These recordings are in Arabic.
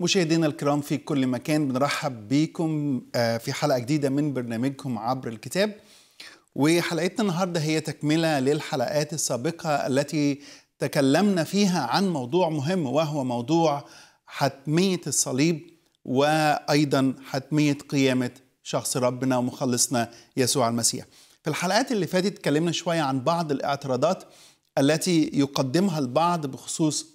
مشاهدينا الكرام في كل مكان بنرحب بيكم آه، في حلقه جديده من برنامجكم عبر الكتاب وحلقتنا النهارده هي تكمله للحلقات السابقه التي تكلمنا فيها عن موضوع مهم وهو موضوع حتميه الصليب وايضا حتميه قيامه شخص ربنا ومخلصنا يسوع المسيح. في الحلقات اللي فاتت تكلمنا شويه عن بعض الاعتراضات التي يقدمها البعض بخصوص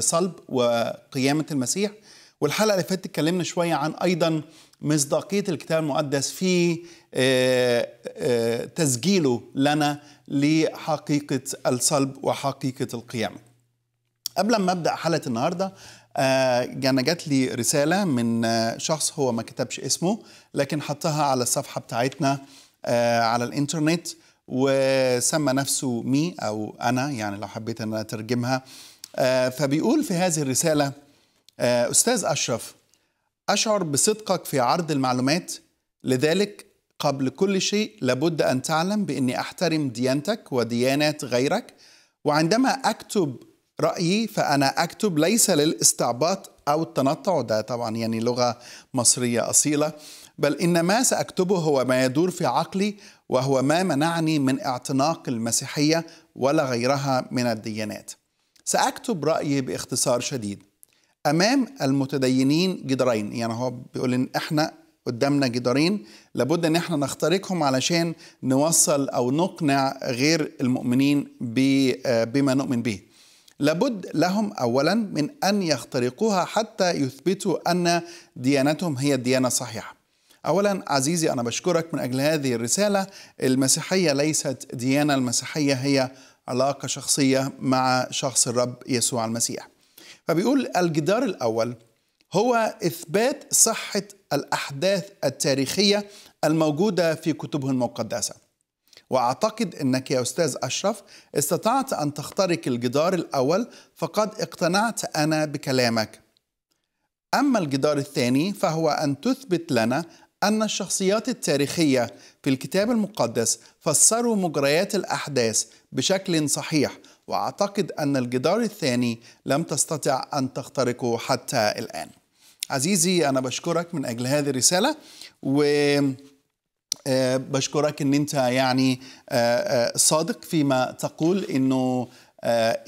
صلب وقيامه المسيح والحلقه اللي فاتت اتكلمنا شويه عن ايضا مصداقيه الكتاب المقدس في آه، آه، تسجيله لنا لحقيقه الصلب وحقيقه القيامه. قبل ما ابدا حلقه النهارده انا آه، يعني جات لي رساله من شخص هو ما كتبش اسمه لكن حطها على الصفحه بتاعتنا على الانترنت وسمى نفسه مي او انا يعني لو حبيت ان اترجمها فبيقول في هذه الرساله آه، أستاذ أشرف أشعر بصدقك في عرض المعلومات لذلك قبل كل شيء لابد أن تعلم بأني أحترم ديانتك وديانات غيرك وعندما أكتب رأيي فأنا أكتب ليس للاستعباط أو التنطع ده طبعا يعني لغة مصرية أصيلة بل إن ما سأكتبه هو ما يدور في عقلي وهو ما منعني من اعتناق المسيحية ولا غيرها من الديانات سأكتب رأيي باختصار شديد امام المتدينين جدارين يعني هو بيقول ان احنا قدامنا جدارين لابد ان احنا نخترقهم علشان نوصل او نقنع غير المؤمنين بما نؤمن به لابد لهم اولا من ان يخترقوها حتى يثبتوا ان ديانتهم هي الديانه الصحيحه اولا عزيزي انا بشكرك من اجل هذه الرساله المسيحيه ليست ديانه المسيحيه هي علاقه شخصيه مع شخص الرب يسوع المسيح فبيقول الجدار الأول هو إثبات صحة الأحداث التاريخية الموجودة في كتبه المقدسة وأعتقد أنك يا أستاذ أشرف استطعت أن تخترق الجدار الأول فقد اقتنعت أنا بكلامك أما الجدار الثاني فهو أن تثبت لنا أن الشخصيات التاريخية في الكتاب المقدس فسروا مجريات الأحداث بشكل صحيح وأعتقد أن الجدار الثاني لم تستطع أن تخترقه حتى الآن عزيزي أنا بشكرك من أجل هذه الرسالة و آه، بشكرك ان انت يعني آه، آه، صادق فيما تقول انه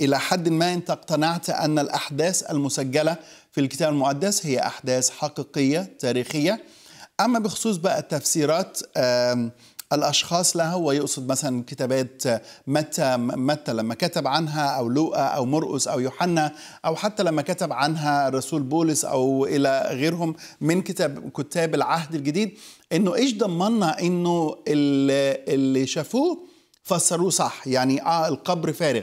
الى حد ما انت اقتنعت ان الاحداث المسجله في الكتاب المقدس هي احداث حقيقيه تاريخيه اما بخصوص بقى التفسيرات الاشخاص لها هو يقصد مثلا كتابات متى متى لما كتب عنها او لوقا او مرقس او يوحنا او حتى لما كتب عنها الرسول بولس او الى غيرهم من كتاب كتاب العهد الجديد انه ايش ضمننا انه اللي شافوه فسروه صح يعني اه القبر فارغ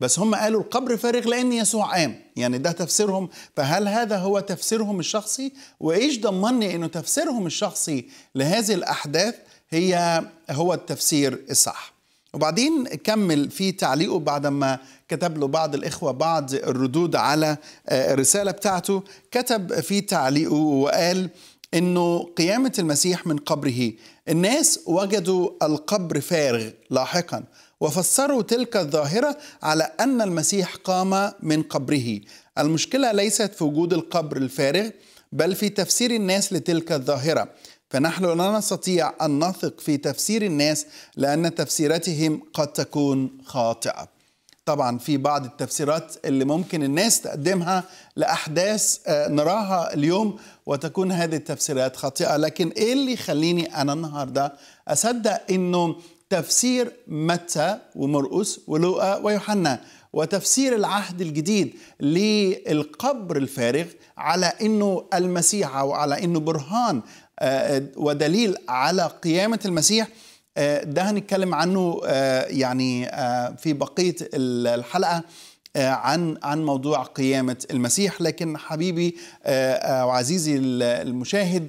بس هم قالوا القبر فارغ لأن يسوع قام يعني ده تفسيرهم فهل هذا هو تفسيرهم الشخصي وإيش ضمني أنه تفسيرهم الشخصي لهذه الأحداث هي هو التفسير الصح وبعدين كمل في تعليقه بعد ما كتب له بعض الإخوة بعض الردود على آه، الرسالة بتاعته كتب في تعليقه وقال انه قيامه المسيح من قبره الناس وجدوا القبر فارغ لاحقا وفسروا تلك الظاهرة على أن المسيح قام من قبره المشكلة ليست في وجود القبر الفارغ بل في تفسير الناس لتلك الظاهرة فنحن لا نستطيع أن نثق في تفسير الناس لأن تفسيراتهم قد تكون خاطئة طبعا في بعض التفسيرات اللي ممكن الناس تقدمها لأحداث آه، نراها اليوم وتكون هذه التفسيرات خاطئة لكن إيه اللي يخليني أنا النهاردة أصدق أنه تفسير متى ومرقس ولوقا ويوحنا وتفسير العهد الجديد للقبر الفارغ على انه المسيح او على انه برهان آه، آه، ودليل على قيامه المسيح آه، ده هنتكلم عنه يعني في بقيه الحلقه عن عن موضوع قيامه المسيح لكن حبيبي وعزيزي المشاهد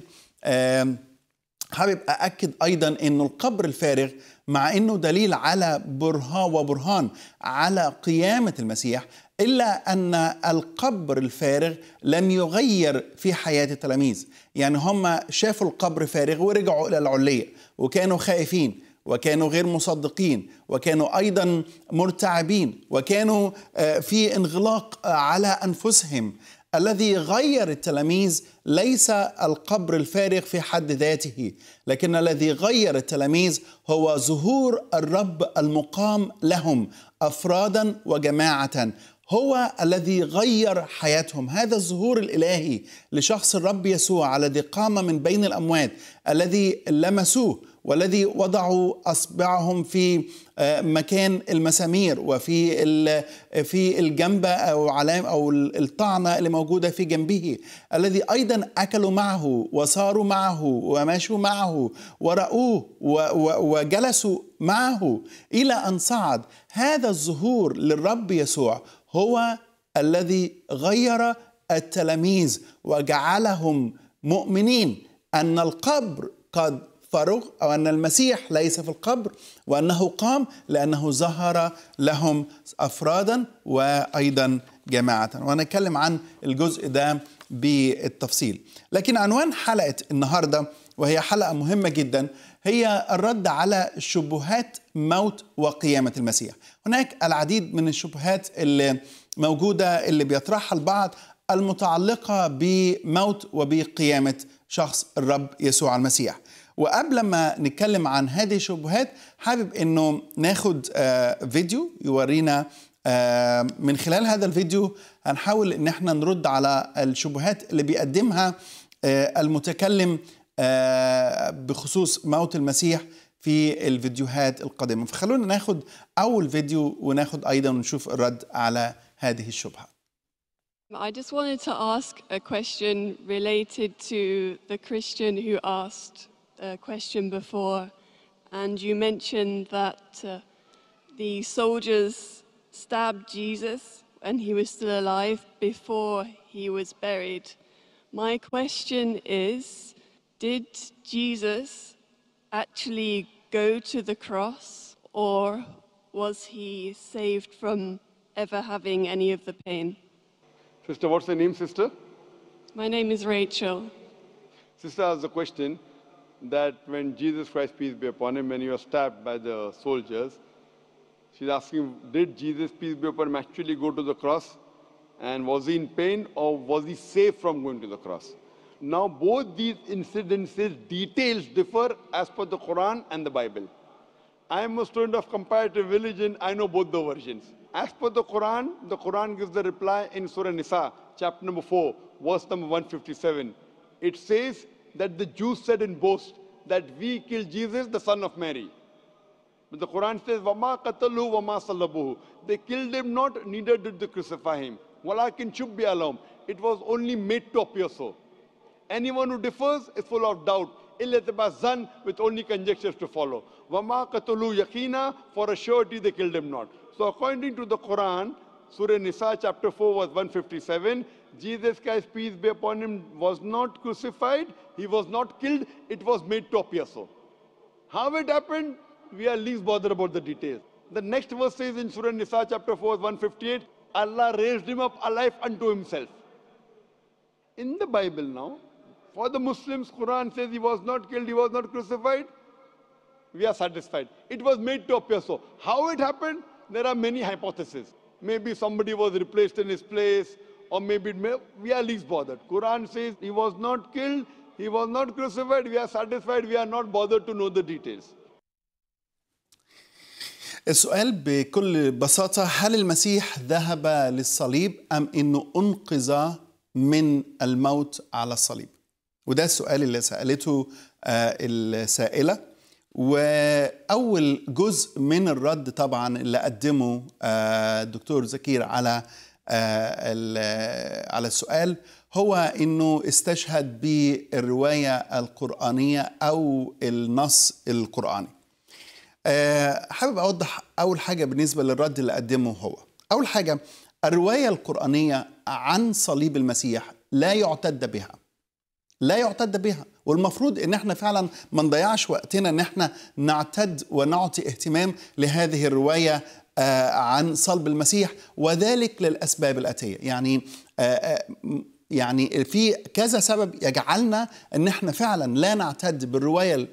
حابب اكد أيضا انه القبر الفارغ مع انه دليل على برهان وبرهان على قيامه المسيح الا ان القبر الفارغ لم يغير في حياه التلاميذ يعني هم شافوا القبر فارغ ورجعوا الى العليه وكانوا خائفين وكانوا غير مصدقين وكانوا ايضا مرتعبين وكانوا آه، في انغلاق على انفسهم الذي غير التلاميذ ليس القبر الفارغ في حد ذاته لكن الذي غير التلاميذ هو ظهور الرب المقام لهم افرادا وجماعه هو الذي غير حياتهم هذا الظهور الالهي لشخص الرب يسوع الذي قام من بين الاموات الذي لمسوه والذي وضعوا اصبعهم في آه، مكان المسامير وفي آه، في الجنبه او علام او الطعنه اللي موجوده في جنبه الذي ايضا اكلوا معه وصاروا معه ومشوا معه ورأوه وجلسوا معه الى ان صعد هذا الظهور للرب يسوع هو الذي غير التلاميذ وجعلهم مؤمنين ان القبر قد فرغ أو أن المسيح ليس في القبر وأنه قام لأنه ظهر لهم أفرادا وأيضا جماعة ونتكلم عن الجزء ده بالتفصيل لكن عنوان حلقة النهاردة وهي حلقة مهمة جدا هي الرد على شبهات موت وقيامة المسيح هناك العديد من الشبهات اللي موجودة اللي بيطرحها البعض المتعلقة بموت وبقيامة شخص الرب يسوع المسيح وقبل ما نتكلم عن هذه الشبهات حابب انه ناخد آه، فيديو يورينا آه، من خلال هذا الفيديو هنحاول ان احنا نرد على الشبهات اللي بيقدمها آه، المتكلم بخصوص موت المسيح في الفيديوهات القادمه فخلونا ناخد اول فيديو وناخد ايضا ونشوف الرد على هذه الشبهه I just wanted to ask a question related to the Christian who asked uh, question before, and you mentioned that uh, the soldiers stabbed Jesus and he was still alive before he was buried. My question is Did Jesus actually go to the cross, or was he saved from ever having any of the pain? Sister, what's your name, sister? My name is Rachel. Sister has a question that when Jesus Christ, peace be upon him, when he was stabbed by the soldiers, she's asking, did Jesus, peace be upon him, actually go to the cross? And was he in pain or was he safe from going to the cross? Now, both these incidences, details differ as per the Quran and the Bible. I am a student of comparative religion. I know both the versions. As per the Quran, the Quran gives the reply in Surah Nisa, chapter number 4, verse number 157. It says, that the Jews said in boast that we killed Jesus, the son of Mary. But the Quran says, وَمَا قَتَلُوا وَمَا صَلَّبُوهُ They killed him not, neither did they crucify him. وَلَكِنْ شُبِّ alam. It was only made to appear so. Anyone who differs is full of doubt. zan with only conjectures to follow. وَمَا قَتَلُوا يَقِينًا For a surety they killed him not. So according to the Quran, Surah Nisa chapter 4 verse 157, Jesus Christ, peace be upon him, was not crucified, he was not killed, it was made to appear so. How it happened, we are least bothered about the details. The next verse says in Surah Nisa chapter 4, 158, Allah raised him up alive unto himself. In the Bible now, for the Muslims, Quran says he was not killed, he was not crucified. We are satisfied. It was made to appear so. How it happened, there are many hypotheses. Maybe somebody was replaced in his place, or maybe we are least bothered. Quran says he was not killed, he was not crucified, we are satisfied, we are not bothered to know the details. السؤال بكل بساطة هل المسيح ذهب للصليب أم أنه أنقذ من الموت على الصليب وده السؤال اللي سألته آه، السائلة وأول جزء من الرد طبعا اللي قدمه آه، الدكتور زكير على آه، آه، على السؤال هو انه استشهد بالروايه القرانيه او النص القراني. آه، حابب اوضح اول حاجه بالنسبه للرد اللي قدمه هو. اول حاجه الروايه القرانيه عن صليب المسيح لا يعتد بها. لا يعتد بها والمفروض ان احنا فعلا ما نضيعش وقتنا ان احنا نعتد ونعطي اهتمام لهذه الروايه آه، عن صلب المسيح وذلك للأسباب الآتية يعني آه، آه، يعني في كذا سبب يجعلنا ان احنا فعلا لا نعتد بالروايه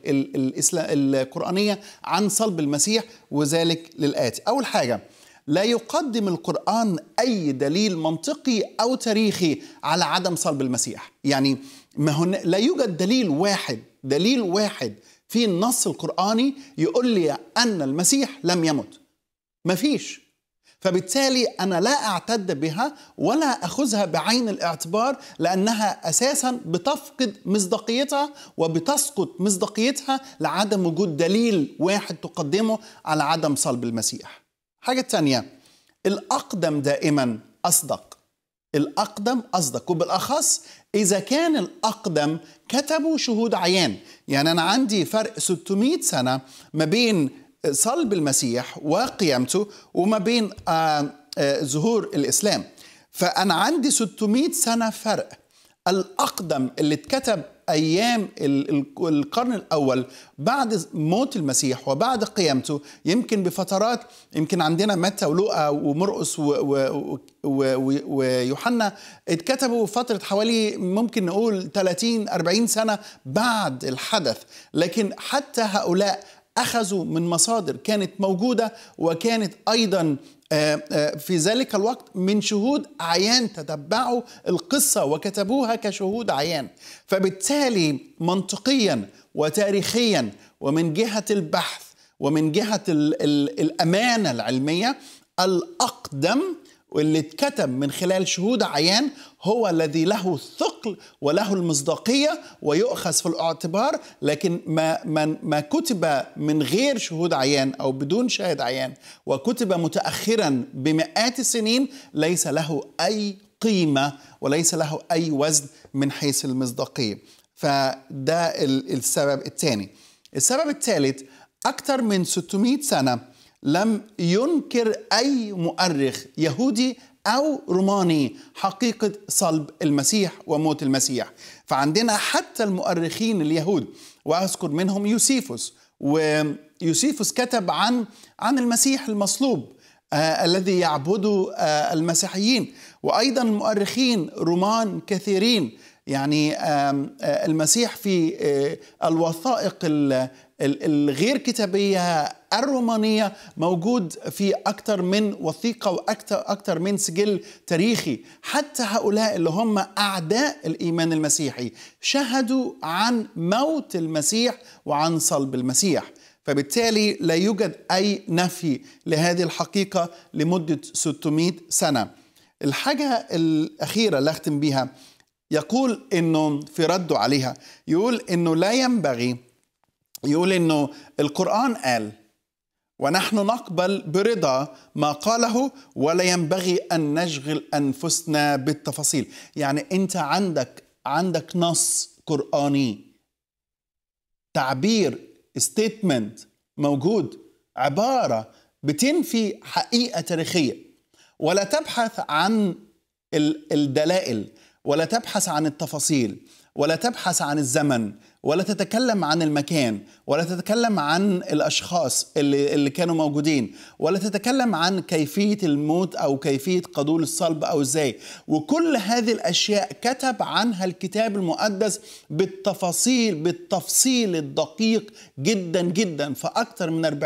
القرانيه عن صلب المسيح وذلك للاتي اول حاجه لا يقدم القران اي دليل منطقي او تاريخي على عدم صلب المسيح يعني ما هن لا يوجد دليل واحد دليل واحد في النص القراني يقول لي ان المسيح لم يمت مفيش فبالتالي انا لا اعتد بها ولا اخذها بعين الاعتبار لانها اساسا بتفقد مصداقيتها وبتسقط مصداقيتها لعدم وجود دليل واحد تقدمه على عدم صلب المسيح. حاجه تانية الاقدم دائما اصدق. الاقدم اصدق وبالاخص اذا كان الاقدم كتبوا شهود عيان، يعني انا عندي فرق 600 سنه ما بين صلب المسيح وقيامته وما بين آه، آه، ظهور الإسلام فأنا عندي 600 سنة فرق الأقدم اللي اتكتب أيام القرن الأول بعد موت المسيح وبعد قيامته يمكن بفترات يمكن عندنا متى ولوقا ومرقس ويوحنا اتكتبوا فترة حوالي ممكن نقول 30 40 سنة بعد الحدث لكن حتى هؤلاء اخذوا من مصادر كانت موجوده وكانت ايضا آه، آه، في ذلك الوقت من شهود عيان تتبعوا القصه وكتبوها كشهود عيان فبالتالي منطقيا وتاريخيا ومن جهه البحث ومن جهه الـ الـ الامانه العلميه الاقدم واللي اتكتب من خلال شهود عيان هو الذي له الثقل وله المصداقية ويؤخذ في الاعتبار لكن ما, ما, ما كتب من غير شهود عيان أو بدون شاهد عيان وكتب متأخرا بمئات السنين ليس له أي قيمة وليس له أي وزن من حيث المصداقية فده السبب الثاني السبب الثالث أكثر من 600 سنة لم ينكر أي مؤرخ يهودي أو روماني حقيقة صلب المسيح وموت المسيح فعندنا حتى المؤرخين اليهود وأذكر منهم يوسيفوس ويوسيفوس كتب عن عن المسيح المصلوب آه الذي يعبده آه المسيحيين وأيضا مؤرخين رومان كثيرين يعني آه المسيح في آه، الوثائق الغير كتابية الرومانية موجود في أكثر من وثيقة وأكثر أكثر من سجل تاريخي حتى هؤلاء اللي هم أعداء الإيمان المسيحي شهدوا عن موت المسيح وعن صلب المسيح فبالتالي لا يوجد أي نفي لهذه الحقيقة لمدة 600 سنة الحاجة الأخيرة اللي أختم بيها يقول انه في رده عليها يقول انه لا ينبغي يقول انه القران قال ونحن نقبل برضا ما قاله ولا ينبغي ان نشغل انفسنا بالتفاصيل يعني انت عندك عندك نص قراني تعبير ستيتمنت موجود عباره بتنفي حقيقه تاريخيه ولا تبحث عن الدلائل ولا تبحث عن التفاصيل ولا تبحث عن الزمن ولا تتكلم عن المكان ولا تتكلم عن الاشخاص اللي اللي كانوا موجودين ولا تتكلم عن كيفيه الموت او كيفيه قدول الصلب او ازاي وكل هذه الاشياء كتب عنها الكتاب المقدس بالتفاصيل بالتفصيل الدقيق جدا جدا فاكثر من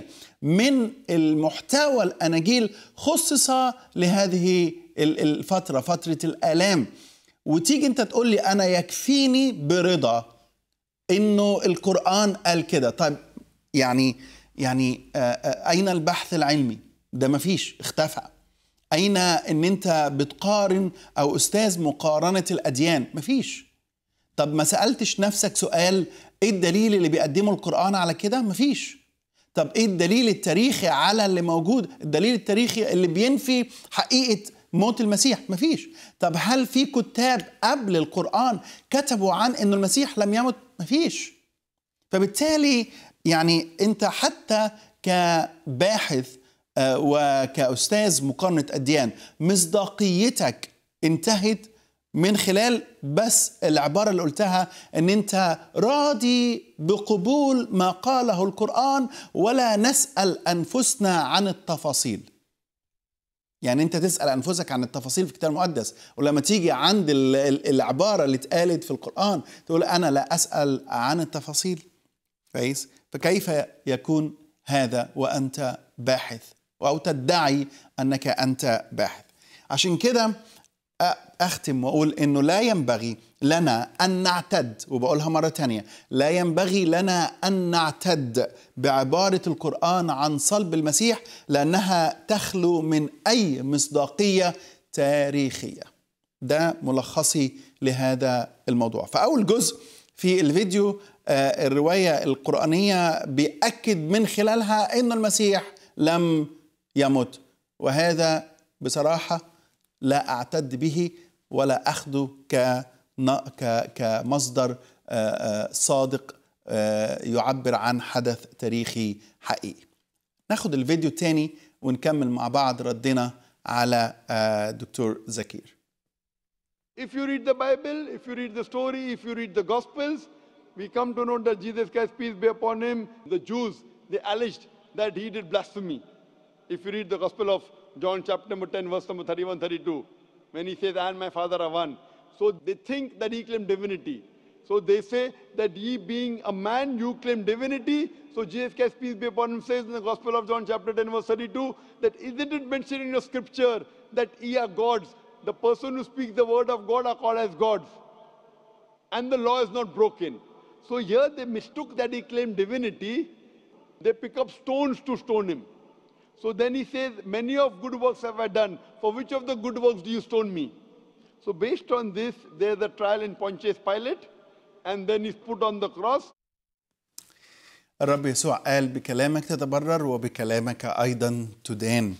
40% من المحتوى الاناجيل خصص لهذه الفتره فتره الالام وتيجي انت تقول لي انا يكفيني برضا انه القران قال كده طيب يعني يعني آه، آه، اين البحث العلمي ده مفيش اختفى اين ان انت بتقارن او استاذ مقارنه الاديان مفيش طب ما سالتش نفسك سؤال ايه الدليل اللي بيقدمه القران على كده مفيش طب ايه الدليل التاريخي على اللي موجود الدليل التاريخي اللي بينفي حقيقه موت المسيح مفيش طب هل في كتاب قبل القرآن كتبوا عن أن المسيح لم يمت مفيش فبالتالي يعني انت حتى كباحث آه، وكاستاذ مقارنه اديان مصداقيتك انتهت من خلال بس العباره اللي قلتها ان انت راضي بقبول ما قاله القران ولا نسال انفسنا عن التفاصيل يعني انت تسال انفسك عن التفاصيل في الكتاب المقدس ولما تيجي عند العباره اللي اتقالت في القران تقول انا لا اسال عن التفاصيل كويس فكيف يكون هذا وانت باحث او تدعي انك انت باحث عشان كده أختم وأقول أنه لا ينبغي لنا أن نعتد وبقولها مرة تانية لا ينبغي لنا أن نعتد بعبارة القرآن عن صلب المسيح لأنها تخلو من أي مصداقية تاريخية ده ملخصي لهذا الموضوع فأول جزء في الفيديو الرواية القرآنية بيأكد من خلالها أن المسيح لم يمت وهذا بصراحة لا أعتد به ولا أخذه كمصدر صادق يعبر عن حدث تاريخي حقيقي ناخد الفيديو تاني ونكمل مع بعض ردنا على دكتور زكير If you read the Bible, if you read the story, if you read the Gospels, we come to know that Jesus Christ, peace be upon him, the Jews, they alleged that he did blasphemy. If you read the Gospel of John chapter number 10, verse number 31, 32, when he says, And my Father are one. So they think that he claimed divinity. So they say that ye being a man, you claim divinity. So Jesus Christ, peace be upon him, says in the Gospel of John chapter 10, verse 32, that isn't it mentioned in your scripture that ye are gods? The person who speaks the word of God are called as gods. And the law is not broken. So here they mistook that he claimed divinity. They pick up stones to stone him. So then he says, Many of good works have I done. For which of the good works do you stone me? So based on this, there's a trial in Pontius Pilate, and then he's put on the cross. الرب يسوع قال بكلامك تتبرر وبكلامك أيضا تدان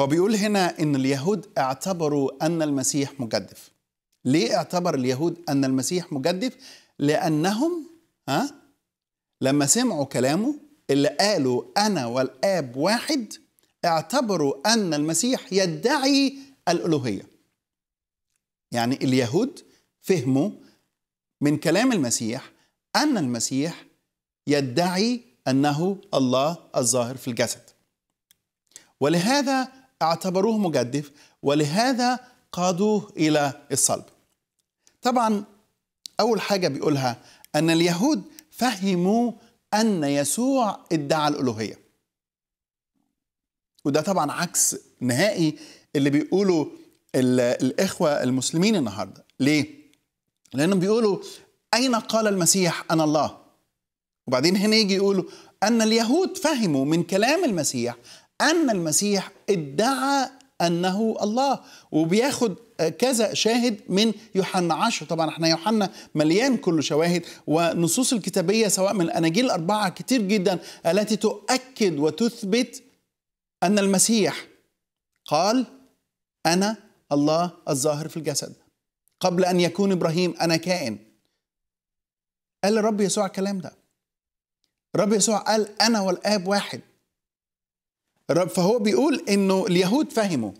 هو بيقول هنا إن اليهود اعتبروا أن المسيح مجدف ليه اعتبر اليهود أن المسيح مجدف؟ لأنهم ها لما سمعوا كلامه اللي قالوا أنا والآب واحد اعتبروا أن المسيح يدعي الألوهية يعني اليهود فهموا من كلام المسيح أن المسيح يدعي أنه الله الظاهر في الجسد ولهذا اعتبروه مجدف ولهذا قادوه إلى الصلب طبعا أول حاجة بيقولها أن اليهود فهموا أن يسوع ادعى الألوهية وده طبعا عكس نهائي اللي بيقوله الإخوة المسلمين النهاردة ليه؟ لأنهم بيقولوا أين قال المسيح أنا الله؟ وبعدين هنا يجي يقولوا أن اليهود فهموا من كلام المسيح أن المسيح ادعى انه الله وبياخد كذا شاهد من يوحنا عشر طبعا احنا يوحنا مليان كل شواهد ونصوص الكتابيه سواء من الاناجيل الاربعه كتير جدا التي تؤكد وتثبت ان المسيح قال انا الله الظاهر في الجسد قبل ان يكون ابراهيم انا كائن قال الرب يسوع الكلام ده الرب يسوع قال انا والاب واحد فهو بيقول انه اليهود فهموا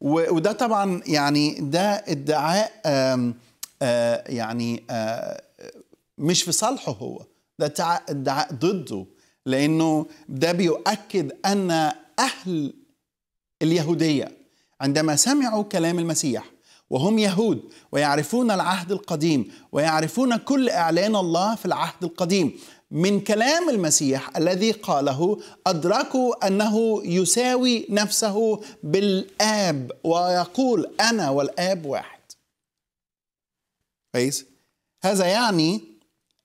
وده طبعا يعني ده ادعاء آه، يعني آه، مش في صالحه هو ده ادعاء ضده لانه ده بيؤكد ان اهل اليهوديه عندما سمعوا كلام المسيح وهم يهود ويعرفون العهد القديم ويعرفون كل اعلان الله في العهد القديم من كلام المسيح الذي قاله ادركوا انه يساوي نفسه بالاب ويقول انا والاب واحد. كويس؟ هذا يعني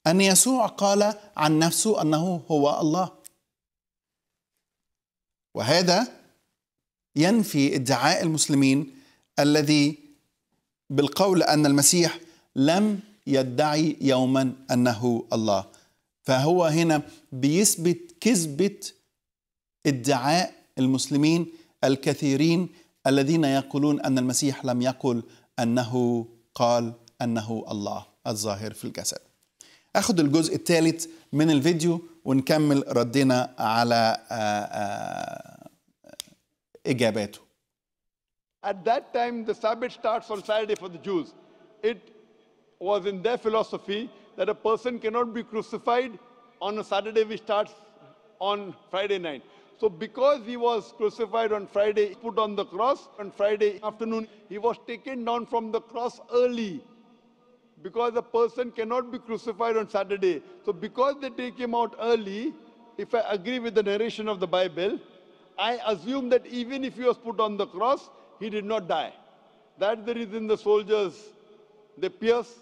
ان يسوع قال عن نفسه انه هو الله. وهذا ينفي ادعاء المسلمين الذي بالقول ان المسيح لم يدعي يوما انه الله. فهو هنا بيثبت كذبة ادعاء المسلمين الكثيرين الذين يقولون أن المسيح لم يقل أنه قال أنه الله الظاهر في الجسد أخذ الجزء الثالث من الفيديو ونكمل ردنا على آه، آه، إجاباته At that time, the Sabbath starts on Saturday for the Jews. It was in their philosophy that a person cannot be crucified on a Saturday which starts on Friday night. So because he was crucified on Friday, put on the cross on Friday afternoon, he was taken down from the cross early. Because a person cannot be crucified on Saturday. So because they take him out early, if I agree with the narration of the Bible, I assume that even if he was put on the cross, he did not die. That's the reason the soldiers, they pierce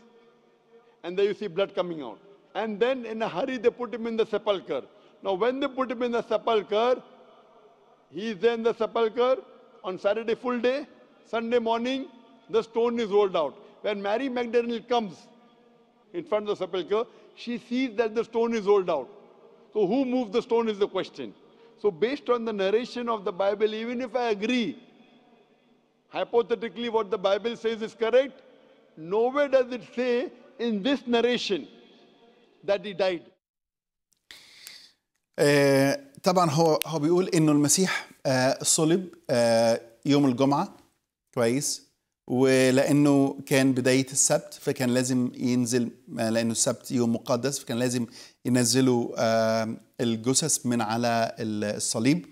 and there you see blood coming out. And then in a hurry, they put him in the sepulchre. Now, when they put him in the sepulchre, he is there in the sepulchre on Saturday full day, Sunday morning, the stone is rolled out. When Mary Magdalene comes in front of the sepulchre, she sees that the stone is rolled out. So, who moved the stone is the question. So, based on the narration of the Bible, even if I agree, hypothetically what the Bible says is correct, nowhere does it say in this narration that he died. آه، طبعا هو هو بيقول انه المسيح آه، صلب آه، يوم الجمعه كويس ولانه كان بدايه السبت فكان لازم ينزل لانه السبت يوم مقدس فكان لازم ينزلوا الجثث من على الصليب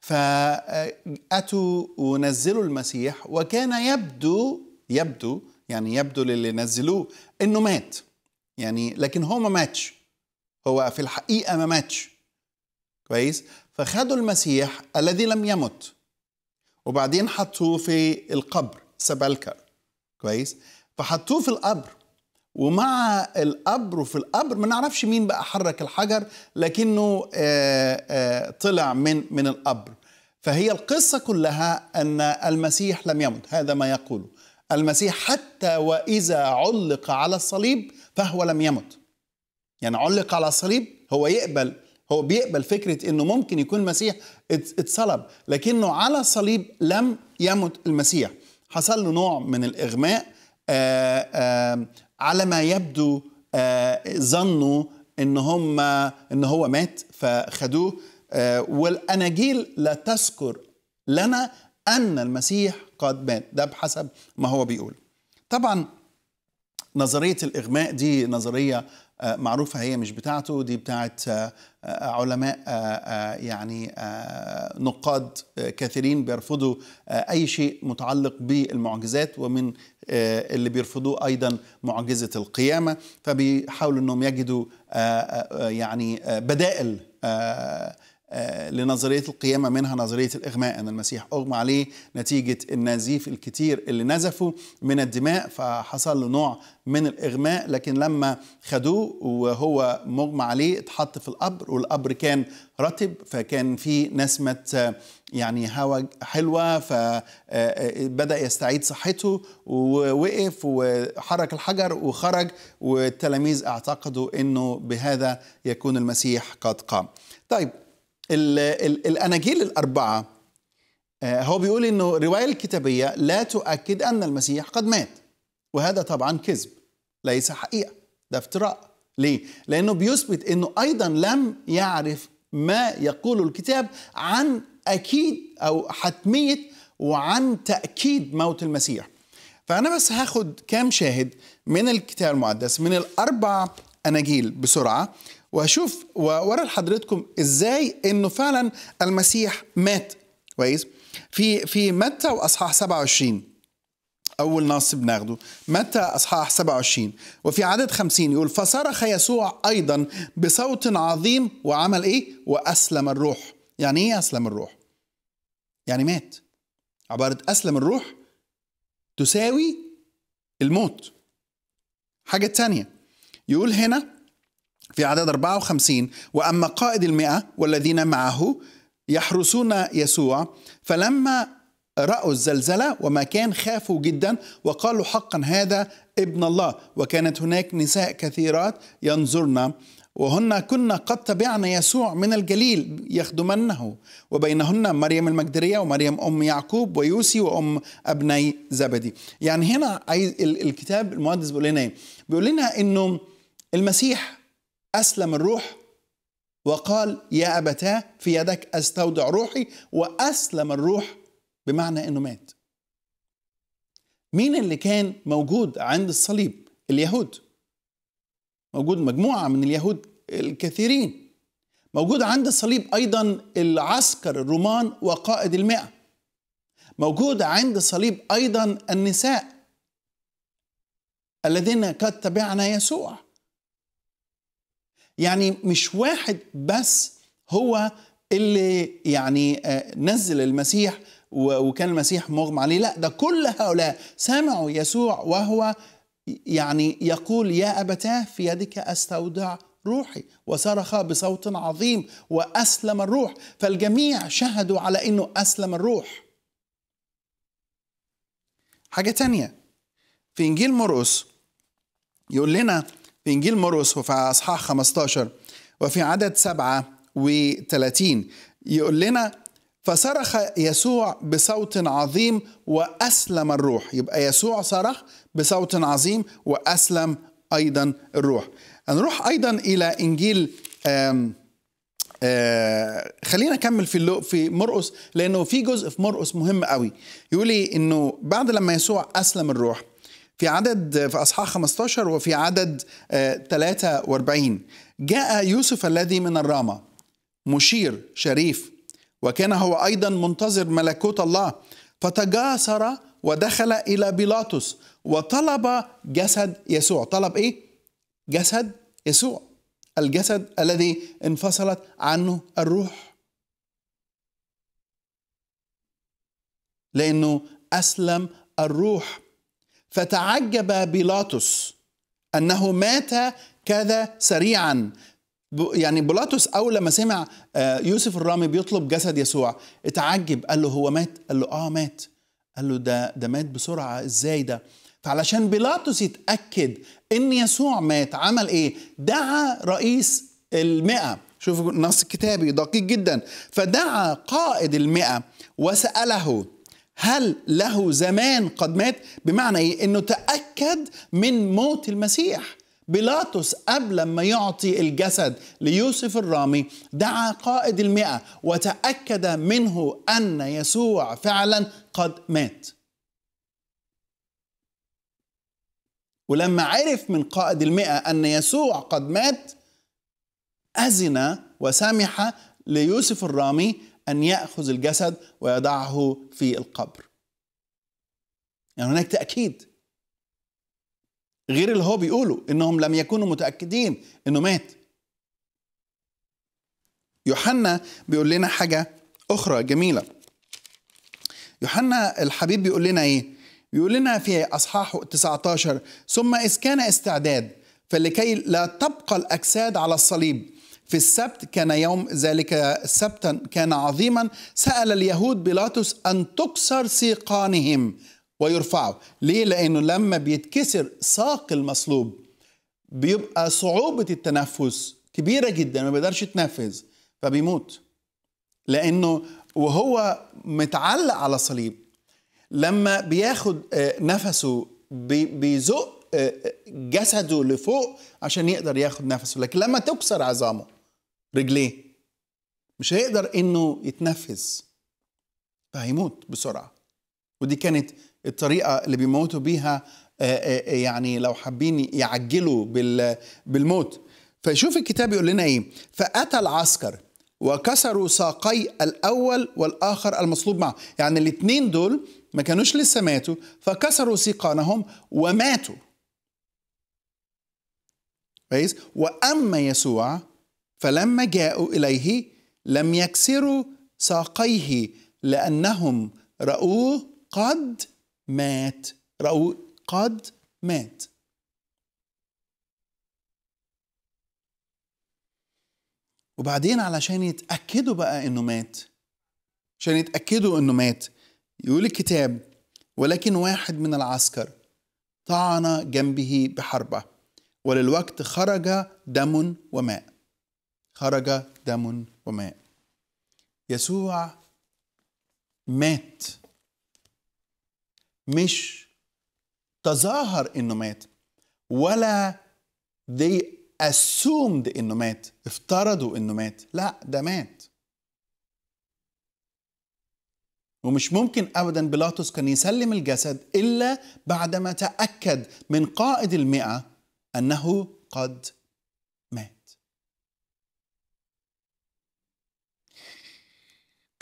فاتوا ونزلوا المسيح وكان يبدو يبدو يعني يبدو للي نزلوه انه مات يعني لكن هو ما ماتش هو في الحقيقه ما ماتش كويس فخدوا المسيح الذي لم يمت وبعدين حطوه في القبر سبلكر كويس فحطوه في القبر ومع القبر وفي القبر ما نعرفش مين بقى حرك الحجر لكنه آآ آه، آآ آه، طلع من من القبر فهي القصه كلها ان المسيح لم يمت هذا ما يقوله المسيح حتى وإذا علق على الصليب فهو لم يمت يعني علق على الصليب هو يقبل هو بيقبل فكرة أنه ممكن يكون المسيح اتصلب لكنه على الصليب لم يمت المسيح حصل له نوع من الإغماء آآ آه، آآ آه، على ما يبدو آه، ظنوا ان هم ان هو مات فخدوه والاناجيل لا تذكر لنا أن المسيح قد مات ده بحسب ما هو بيقول طبعا نظرية الإغماء دي نظرية آه، معروفة هي مش بتاعته دي بتاعت آه، آه، علماء يعني نقاد كثيرين بيرفضوا أي شيء متعلق بالمعجزات ومن اللي بيرفضوه أيضا معجزة القيامة فبيحاولوا أنهم يجدوا يعني بدائل آه، لنظريه القيامه منها نظريه الاغماء ان المسيح اغمى عليه نتيجه النزيف الكتير اللي نزفه من الدماء فحصل له نوع من الاغماء لكن لما خدوه وهو مغمى عليه اتحط في القبر والقبر كان رطب فكان في نسمه آه، يعني هواء حلوه فبدا آه، يستعيد صحته ووقف وحرك الحجر وخرج والتلاميذ اعتقدوا انه بهذا يكون المسيح قد قام. طيب الأناجيل الأربعة آه، هو بيقول أنه الرواية الكتابية لا تؤكد أن المسيح قد مات وهذا طبعا كذب ليس حقيقة ده افتراء ليه؟ لأنه بيثبت أنه أيضا لم يعرف ما يقوله الكتاب عن أكيد أو حتمية وعن تأكيد موت المسيح فأنا بس هاخد كام شاهد من الكتاب المقدس من الأربع أناجيل بسرعة واشوف ووري لحضرتكم ازاي انه فعلا المسيح مات كويس في في متى واصحاح 27 اول نص بناخده متى اصحاح 27 وفي عدد 50 يقول فصرخ يسوع ايضا بصوت عظيم وعمل ايه واسلم الروح يعني ايه اسلم الروح يعني مات عباره اسلم الروح تساوي الموت حاجه تانية يقول هنا في عدد 54 وأما قائد المئة والذين معه يحرسون يسوع فلما رأوا الزلزلة وما كان خافوا جدا وقالوا حقا هذا ابن الله وكانت هناك نساء كثيرات ينظرن وهن كنا قد تبعن يسوع من الجليل يخدمنه وبينهن مريم المجدرية ومريم أم يعقوب ويوسي وأم أبني زبدي يعني هنا عايز الكتاب المقدس بيقول لنا إيه؟ بيقول لنا أنه المسيح أسلم الروح وقال يا أبتاه في يدك أستودع روحي وأسلم الروح بمعنى أنه مات مين اللي كان موجود عند الصليب اليهود موجود مجموعة من اليهود الكثيرين موجود عند الصليب أيضا العسكر الرومان وقائد المئة موجود عند الصليب أيضا النساء الذين قد تبعنا يسوع يعني مش واحد بس هو اللي يعني آه، نزل المسيح وكان المسيح مغمى عليه لا ده كل هؤلاء سمعوا يسوع وهو يعني يقول يا أبتاه في يدك أستودع روحي وصرخ بصوت عظيم وأسلم الروح فالجميع شهدوا على أنه أسلم الروح حاجة تانية في إنجيل مرقس يقول لنا في إنجيل مرقس وفي أصحاح 15 وفي عدد 37 يقول لنا فصرخ يسوع بصوت عظيم وأسلم الروح يبقى يسوع صرخ بصوت عظيم وأسلم أيضا الروح هنروح أيضا إلى إنجيل آم آه خلينا نكمل في اللو في مرقس لانه في جزء في مرقس مهم قوي يقول انه بعد لما يسوع اسلم الروح في عدد في أصحاح 15 وفي عدد 43 آه، جاء يوسف الذي من الرامة مشير شريف وكان هو أيضا منتظر ملكوت الله فتجاسر ودخل إلى بيلاطس وطلب جسد يسوع طلب إيه؟ جسد يسوع الجسد الذي انفصلت عنه الروح لأنه أسلم الروح فتعجب بيلاطس انه مات كذا سريعا يعني بيلاطس اول لما سمع آه، يوسف الرامي بيطلب جسد يسوع اتعجب قال له هو مات قال له اه مات قال له ده ده مات بسرعه ازاي ده فعلشان بيلاطس يتاكد ان يسوع مات عمل ايه دعا رئيس المئة شوفوا نص الكتابي دقيق جدا فدعا قائد المئة وسأله هل له زمان قد مات بمعنى إيه؟ أنه تأكد من موت المسيح بيلاطس قبل ما يعطي الجسد ليوسف الرامي دعا قائد المئة وتأكد منه أن يسوع فعلا قد مات ولما عرف من قائد المئة أن يسوع قد مات أذن وسمح ليوسف الرامي أن يأخذ الجسد ويضعه في القبر يعني هناك تأكيد غير اللي هو بيقوله إنهم لم يكونوا متأكدين إنه مات يوحنا بيقول لنا حاجة أخرى جميلة يوحنا الحبيب بيقول لنا إيه؟ بيقول لنا في أصحاحه 19 ثم إذ كان استعداد فلكي لا تبقى الأجساد على الصليب في السبت كان يوم ذلك سبتا كان عظيما سأل اليهود بيلاطس أن تكسر سيقانهم ويرفعوا ليه لأنه لما بيتكسر ساق المصلوب بيبقى صعوبة التنفس كبيرة جدا ما بيقدرش يتنفس فبيموت لأنه وهو متعلق على صليب لما بياخد آه، نفسه بيزق آه، آه، جسده لفوق عشان يقدر ياخد نفسه لكن لما تكسر عظامه رجليه مش هيقدر انه يتنفس فهيموت بسرعه ودي كانت الطريقه اللي بيموتوا بيها آه، آه، آه، يعني لو حابين يعجلوا بالموت فشوف الكتاب يقول لنا ايه فاتى العسكر وكسروا ساقي الاول والاخر المصلوب معه يعني الاثنين دول ما كانوش لسه ماتوا فكسروا سيقانهم وماتوا كويس واما يسوع فلما جاءوا اليه لم يكسروا ساقيه لانهم راوه قد مات راوه قد مات وبعدين علشان يتاكدوا بقى انه مات عشان يتاكدوا انه مات يقول الكتاب ولكن واحد من العسكر طعن جنبه بحربه وللوقت خرج دم وماء خرج دم وماء يسوع مات مش تظاهر انه مات ولا they assumed انه مات افترضوا انه مات لا ده مات ومش ممكن ابدا بيلاطس كان يسلم الجسد الا بعدما تاكد من قائد المئه انه قد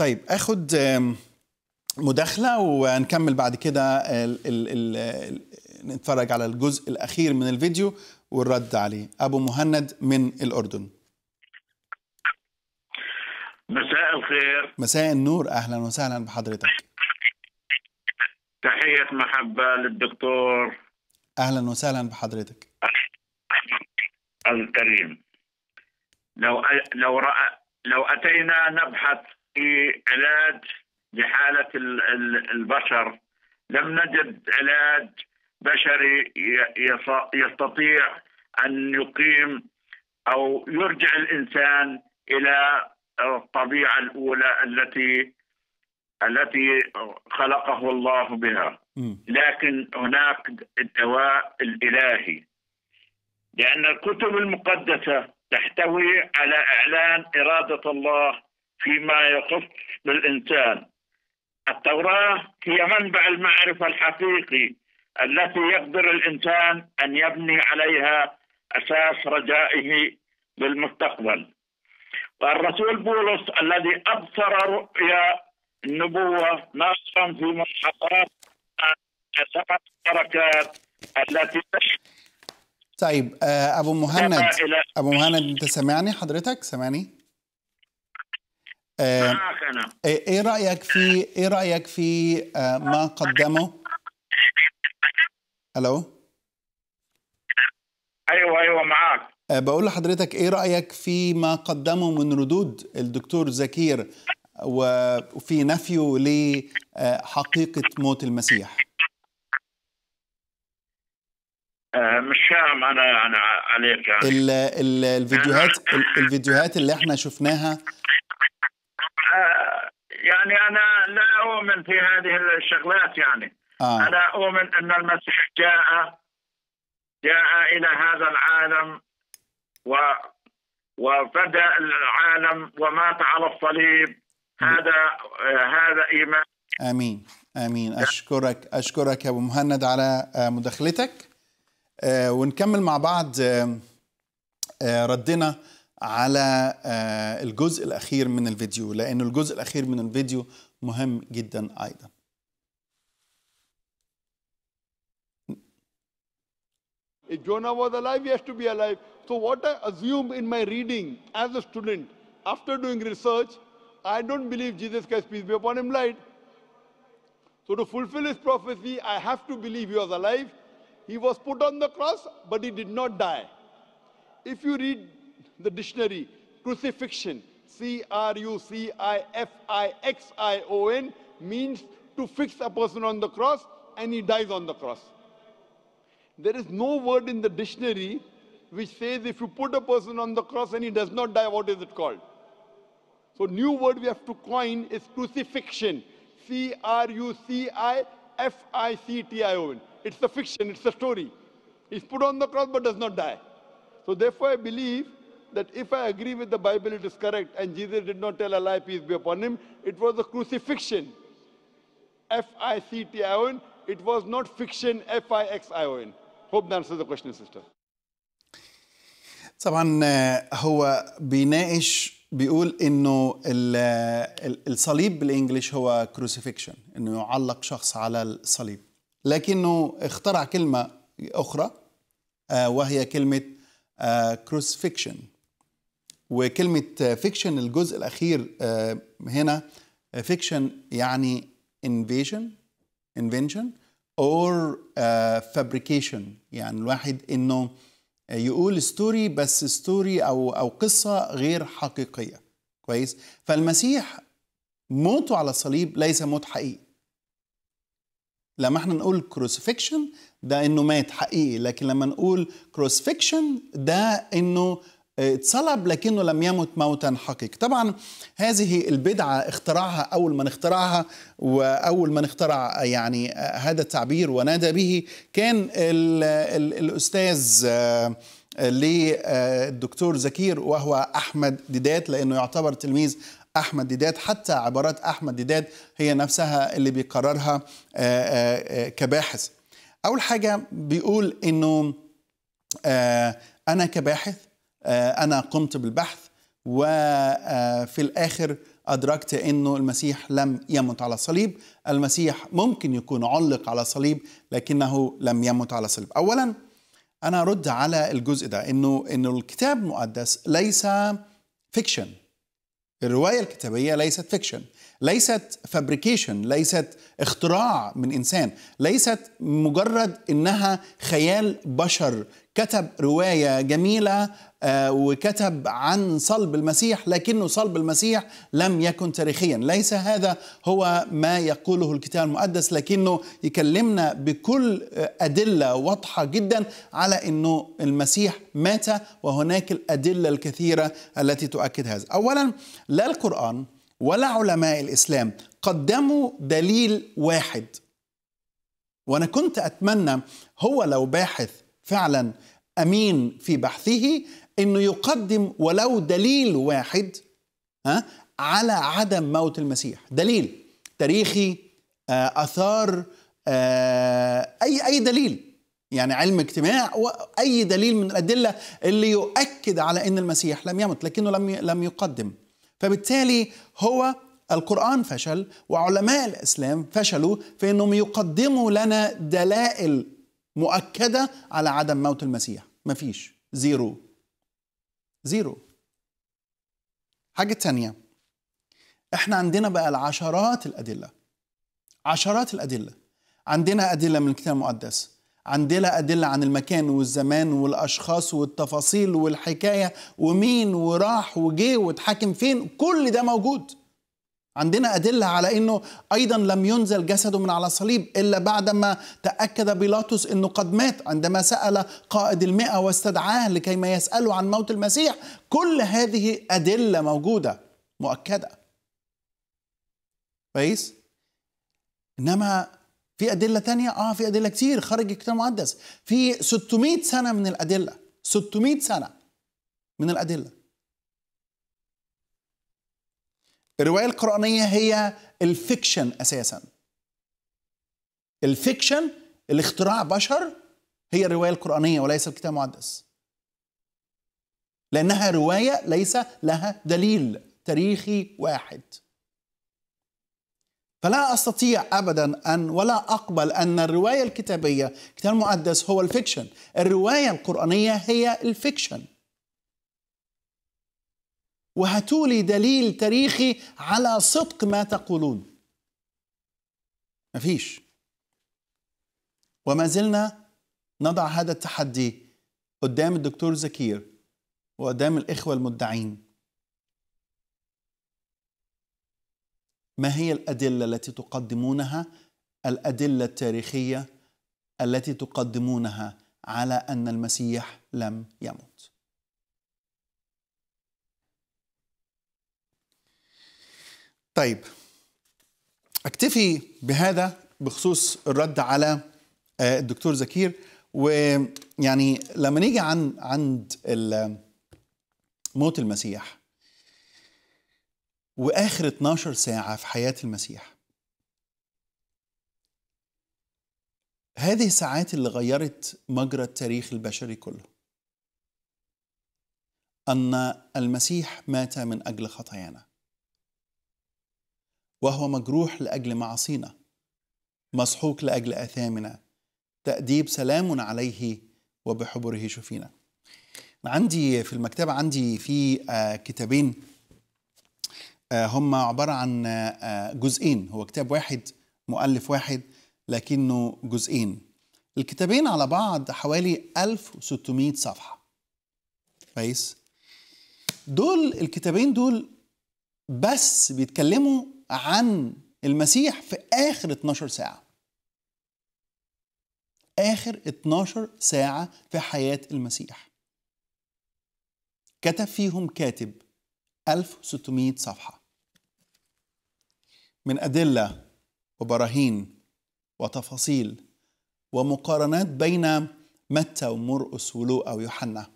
طيب اخذ مداخله ونكمل بعد كده نتفرج على الجزء الاخير من الفيديو والرد عليه ابو مهند من الاردن مساء الخير مساء النور اهلا وسهلا بحضرتك تحيه محبه للدكتور اهلا وسهلا بحضرتك الكريم لو لو رأى لو اتينا نبحث في علاج لحالة البشر لم نجد علاج بشري يستطيع أن يقيم أو يرجع الإنسان إلى الطبيعة الأولى التي التي خلقه الله بها لكن هناك الدواء الإلهي لأن الكتب المقدسة تحتوي على إعلان إرادة الله فيما يخص بالإنسان التوراة هي منبع المعرفة الحقيقي التي يقدر الإنسان أن يبني عليها أساس رجائه بالمستقبل والرسول بولس الذي أبصر رؤيا النبوة ناصرا في ملحقات سبع البركات التي طيب آه، أبو مهند أبو مهند أنت سامعني حضرتك سامعني؟ معك آه، آه، أنا إيه،, إيه رأيك في إيه رأيك في آه، ما قدمه؟ ألو أيوه أيوه معك بقول لحضرتك إيه رأيك في ما قدمه من ردود الدكتور زكير وفي نفيه لحقيقة موت المسيح مش فاهم انا انا عليك يعني الفيديوهات الفيديوهات اللي احنا شفناها آه، يعني انا لا اؤمن في هذه الشغلات يعني آه. انا اؤمن ان المسيح جاء جاء الى هذا العالم و وبدا العالم ومات على الصليب هذا هذا ايمان امين امين يعني اشكرك اشكرك يا ابو مهند على آه، مداخلتك آه، ونكمل مع بعض ردنا على الجزء الأخير من الفيديو لأن الجزء الأخير من الفيديو مهم جدا أيضا If Jonah was alive, he has to be alive. So what I assume in my reading as a student, after doing research, I don't believe Jesus Christ, peace be upon him, lied. So to fulfill his prophecy, I have to believe he was alive. He was put on the cross, but he did not die. If you read the dictionary, crucifixion, C-R-U-C-I-F-I-X-I-O-N, means to fix a person on the cross and he dies on the cross. There is no word in the dictionary which says if you put a person on the cross and he does not die, what is it called? So new word we have to coin is crucifixion. C-R-U-C-I-F-I-C-T-I-O-N. It's a fiction, it's a story. He's put on the cross but does not die. So therefore I believe that if I agree with the Bible, it is correct, and Jesus did not tell a lie, peace be upon him, it was a crucifixion. F I C T I O N. It was not fiction, F I X I O N. Hope that answers the question, sister. طبعا هو بيناقش بيقول انه الصليب بالانجلش هو كروسيفيكشن انه يعلق شخص على الصليب لكنه اخترع كلمه اخرى وهي كلمه كروسيفيكشن وكلمة فيكشن الجزء الأخير آه، هنا فيكشن آه، يعني invasion invention or آه، fabrication يعني الواحد انه يقول ستوري بس ستوري او او قصه غير حقيقيه كويس فالمسيح موته على الصليب ليس موت حقيقي لما احنا نقول كروسفيكشن ده انه مات حقيقي لكن لما نقول كروسفيكشن ده انه آه، اتصلب لكنه لم يمت موتا حقيقي طبعا هذه البدعة اخترعها أول من اخترعها وأول من اخترع آه، يعني آه، هذا التعبير ونادى به كان الـ الـ الأستاذ للدكتور زكير وهو أحمد ديدات لأنه يعتبر تلميذ احمد ديدات حتى عبارات احمد ديدات هي نفسها اللي بيقررها كباحث اول حاجه بيقول انه انا كباحث آه، أنا قمت بالبحث وفي آه، الآخر أدركت أنه المسيح لم يمت على الصليب المسيح ممكن يكون علق على صليب لكنه لم يمت على صليب أولا أنا أرد على الجزء ده أنه, إنه الكتاب المقدس ليس فيكشن الرواية الكتابية ليست فيكشن ليست فابريكيشن ليست اختراع من انسان ليست مجرد انها خيال بشر كتب روايه جميله آه، وكتب عن صلب المسيح لكنه صلب المسيح لم يكن تاريخيا ليس هذا هو ما يقوله الكتاب المقدس لكنه يكلمنا بكل أدلة واضحة جدا على أنه المسيح مات وهناك الأدلة الكثيرة التي تؤكد هذا أولا لا القرآن ولا علماء الاسلام قدموا دليل واحد وانا كنت اتمنى هو لو باحث فعلا امين في بحثه انه يقدم ولو دليل واحد ها على عدم موت المسيح دليل تاريخي آه، اثار آه، اي اي دليل يعني علم اجتماع واي دليل من الادله اللي يؤكد على ان المسيح لم يمت لكنه لم لم يقدم فبالتالي هو القرآن فشل وعلماء الإسلام فشلوا في أنهم يقدموا لنا دلائل مؤكدة على عدم موت المسيح مفيش زيرو زيرو حاجة تانية احنا عندنا بقى العشرات الأدلة عشرات الأدلة عندنا أدلة من الكتاب المقدس عندنا أدلة عن المكان والزمان والأشخاص والتفاصيل والحكاية ومين وراح وجه واتحاكم فين كل ده موجود عندنا أدلة على أنه أيضا لم ينزل جسده من على صليب إلا بعدما تأكد بيلاطس أنه قد مات عندما سأل قائد المئة واستدعاه لكيما يسأله عن موت المسيح كل هذه أدلة موجودة مؤكدة كويس إنما في ادله تانية اه في ادله كتير خارج الكتاب المقدس في 600 سنه من الادله 600 سنه من الادله الروايه القرانيه هي الفيكشن اساسا الفيكشن الاختراع بشر هي الروايه القرانيه وليس الكتاب المقدس لانها روايه ليس لها دليل تاريخي واحد فلا استطيع ابدا ان ولا اقبل ان الروايه الكتابيه الكتاب المقدس هو الفيكشن الروايه القرانيه هي الفيكشن وهاتوا لي دليل تاريخي على صدق ما تقولون مفيش وما زلنا نضع هذا التحدي قدام الدكتور زكير وقدام الاخوه المدعين ما هي الادله التي تقدمونها الادله التاريخيه التي تقدمونها على ان المسيح لم يمت طيب اكتفي بهذا بخصوص الرد على آه، الدكتور زكير ويعني لما نيجي عن عند موت المسيح واخر 12 ساعه في حياه المسيح هذه الساعات اللي غيرت مجرى التاريخ البشري كله ان المسيح مات من اجل خطايانا وهو مجروح لاجل معاصينا مسحوق لاجل اثامنا تاديب سلام عليه وبحبره شفينا عندي في المكتبه عندي في آه، كتابين آه، هم عبارة عن آه، آه، جزئين هو كتاب واحد مؤلف واحد لكنه جزئين الكتابين على بعض حوالي 1600 صفحة كويس دول الكتابين دول بس بيتكلموا عن المسيح في آخر 12 ساعة آخر 12 ساعة في حياة المسيح كتب فيهم كاتب 1600 صفحة من ادله وبراهين وتفاصيل ومقارنات بين متى ومرقس ولوقا ويوحنا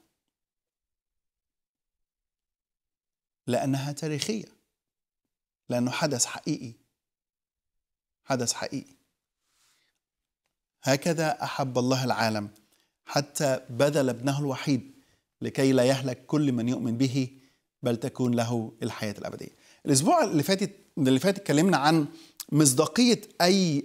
لانها تاريخيه لانه حدث حقيقي حدث حقيقي هكذا احب الله العالم حتى بذل ابنه الوحيد لكي لا يهلك كل من يؤمن به بل تكون له الحياه الابديه الاسبوع اللي فاتت اللي فات اتكلمنا عن مصداقيه اي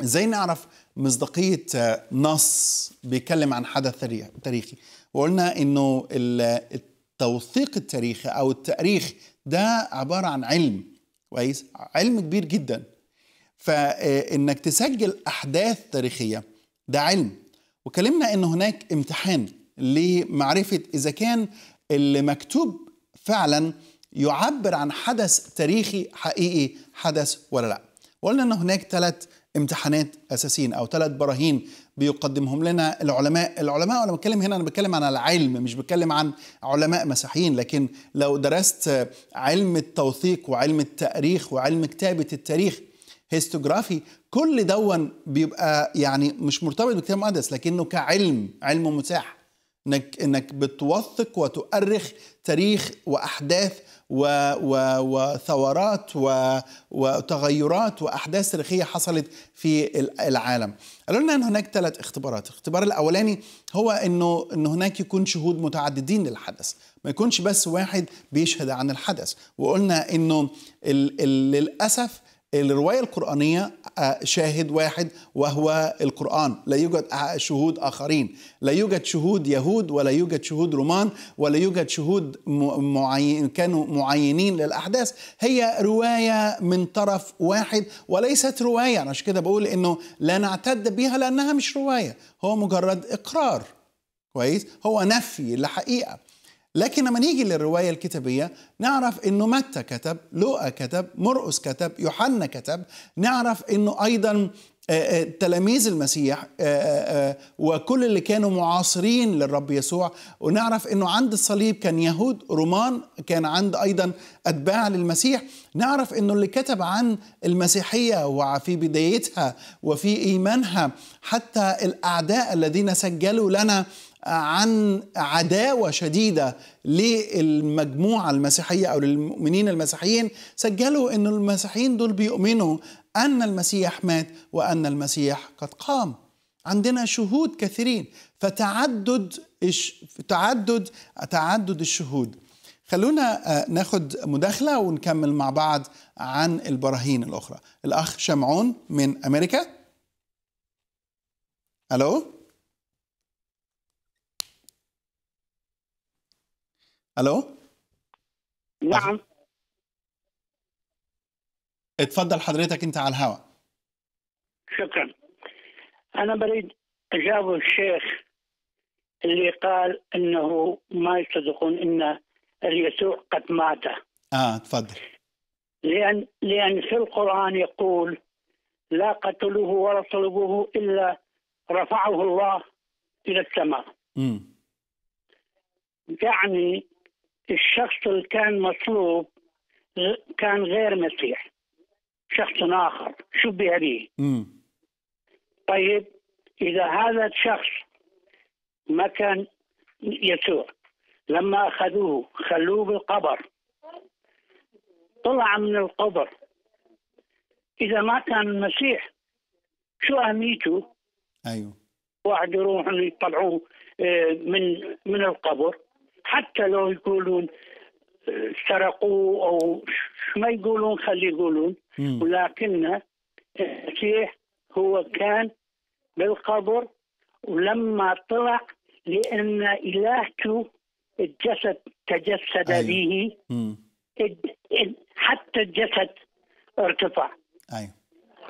ازاي نعرف مصداقيه آه، نص بيتكلم عن حدث تاريخي وقلنا انه التوثيق التاريخي او التاريخ ده عباره عن علم كويس علم كبير جدا فانك آه، تسجل احداث تاريخيه ده علم وكلمنا ان هناك امتحان لمعرفه اذا كان اللي مكتوب فعلا يعبر عن حدث تاريخي حقيقي حدث ولا لا وقلنا ان هناك ثلاث امتحانات اساسيين او ثلاث براهين بيقدمهم لنا العلماء العلماء وانا بتكلم هنا انا بتكلم عن العلم مش بتكلم عن علماء مسيحيين لكن لو درست علم التوثيق وعلم التاريخ وعلم كتابه التاريخ هيستوجرافي كل دون بيبقى يعني مش مرتبط بالكتاب المقدس لكنه كعلم علم متاح انك انك بتوثق وتؤرخ تاريخ واحداث و و وثورات و وتغيرات واحداث تاريخيه حصلت في العالم. قالوا لنا ان هناك ثلاث اختبارات، الاختبار الاولاني هو انه ان هناك يكون شهود متعددين للحدث، ما يكونش بس واحد بيشهد عن الحدث، وقلنا انه للاسف الرواية القرآنية آه، شاهد واحد وهو القرآن لا يوجد شهود آخرين لا يوجد شهود يهود ولا يوجد شهود رومان ولا يوجد شهود معين كانوا معينين للأحداث هي رواية من طرف واحد وليست رواية أنا عشان كده بقول إنه لا نعتد بها لأنها مش رواية هو مجرد إقرار كويس هو نفي لحقيقة لكن لما نيجي للروايه الكتابيه نعرف انه متى كتب لوقا كتب مرقس كتب يوحنا كتب نعرف انه ايضا آه، آه، تلاميذ المسيح آه، وكل اللي كانوا معاصرين للرب يسوع ونعرف انه عند الصليب كان يهود رومان كان عند ايضا اتباع للمسيح نعرف انه اللي كتب عن المسيحيه وفي بدايتها وفي ايمانها حتى الاعداء الذين سجلوا لنا عن عداوة شديدة للمجموعة المسيحية أو للمؤمنين المسيحيين سجلوا أن المسيحيين دول بيؤمنوا أن المسيح مات وأن المسيح قد قام عندنا شهود كثيرين فتعدد تعدد تعدد الشهود خلونا آه، ناخد مداخلة ونكمل مع بعض عن البراهين الأخرى الأخ شمعون من أمريكا ألو الو نعم اتفضل حضرتك انت على الهواء شكرا انا بريد اجاوب الشيخ اللي قال انه ما يصدقون ان اليسوع قد مات اه تفضل لان لان في القران يقول لا قتلوه ولا صلبوه الا رفعه الله الى السماء امم يعني الشخص اللي كان مطلوب كان غير مسيح شخص آخر شبه به طيب إذا هذا الشخص ما كان يسوع لما أخذوه خلوه بالقبر طلع من القبر إذا ما كان المسيح شو أهميته؟ أيوه واحد يروح يطلعوه آه، من من القبر حتى لو يقولون آه، سرقوه او ما يقولون خلي يقولون ولكن المسيح آه، هو كان بالقبر ولما طلع لان الهته الجسد تجسد أيوه. به حتى الجسد ارتفع ايوه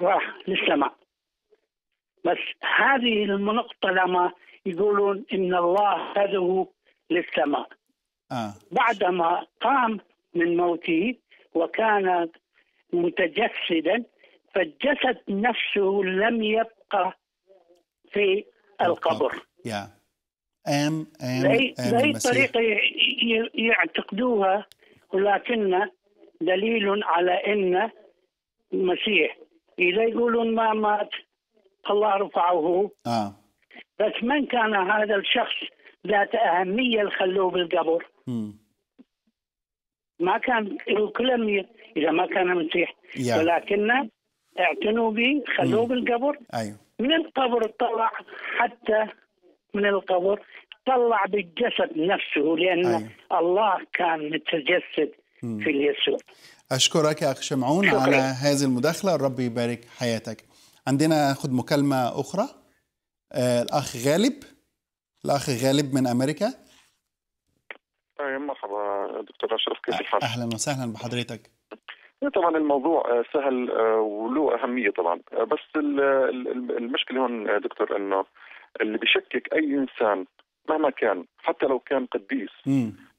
راح للسماء بس هذه النقطة لما يقولون إن الله هذا للسماء آه. بعدما قام من موته وكان متجسدا فالجسد نفسه لم يبقى في القبر yeah. أم أم لأي, أم لأي طريقة يعتقدوها ولكن دليل على أن المسيح إذا يقولون ما مات الله رفعه آه. بس من كان هذا الشخص ذات اهميه خلوه بالقبر ما كان الكل كل اذا ما كان مسيح yeah. ولكن اعتنوا به خلوه بالقبر ايوه من القبر طلع حتى من القبر طلع بالجسد نفسه لان أيوه. الله كان متجسد مم. في اليسوع اشكرك يا اخ شمعون شكرا. على هذه المداخله ربي يبارك حياتك عندنا خد مكالمه اخرى آه، الاخ غالب الأخ غالب من أمريكا مرحبا دكتور أشرف كيف الحال؟ أهلا وسهلا بحضرتك طبعا الموضوع آه، سهل آه، وله أهمية طبعا آه، بس المشكلة هون دكتور أنه اللي بشكك أي إنسان مهما كان حتى لو كان قديس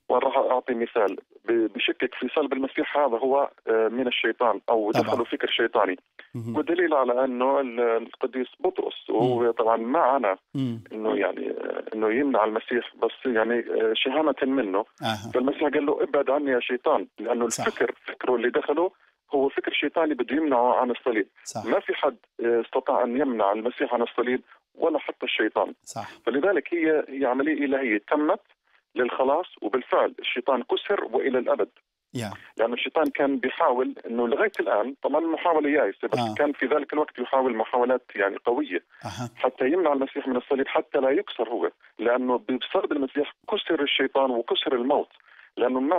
وراح اعطي مثال بشكك في صلب المسيح هذا هو آه، من الشيطان او دخله فكر شيطاني ودليل على انه القديس بطرس وهو طبعا معنا انه يعني آه، انه يمنع المسيح بس يعني آه، شهامه منه فالمسيح قال له ابعد عني يا شيطان لانه الفكر فكره اللي دخله هو فكر شيطاني بده يمنعه عن الصليب صح. ما في حد استطاع ان يمنع المسيح عن الصليب ولا حتى الشيطان صح. فلذلك هي هي عمليه الهيه تمت للخلاص وبالفعل الشيطان كسر والى الابد yeah. لانه الشيطان كان بيحاول أنه لغاية الآن طبعا المحاولة يائسة بس آه. كان في ذلك الوقت يحاول محاولات يعني قوية آه. حتى يمنع المسيح من الصليب حتى لا يكسر هو لأنه بصلب المسيح كسر الشيطان وكسر الموت لانه ما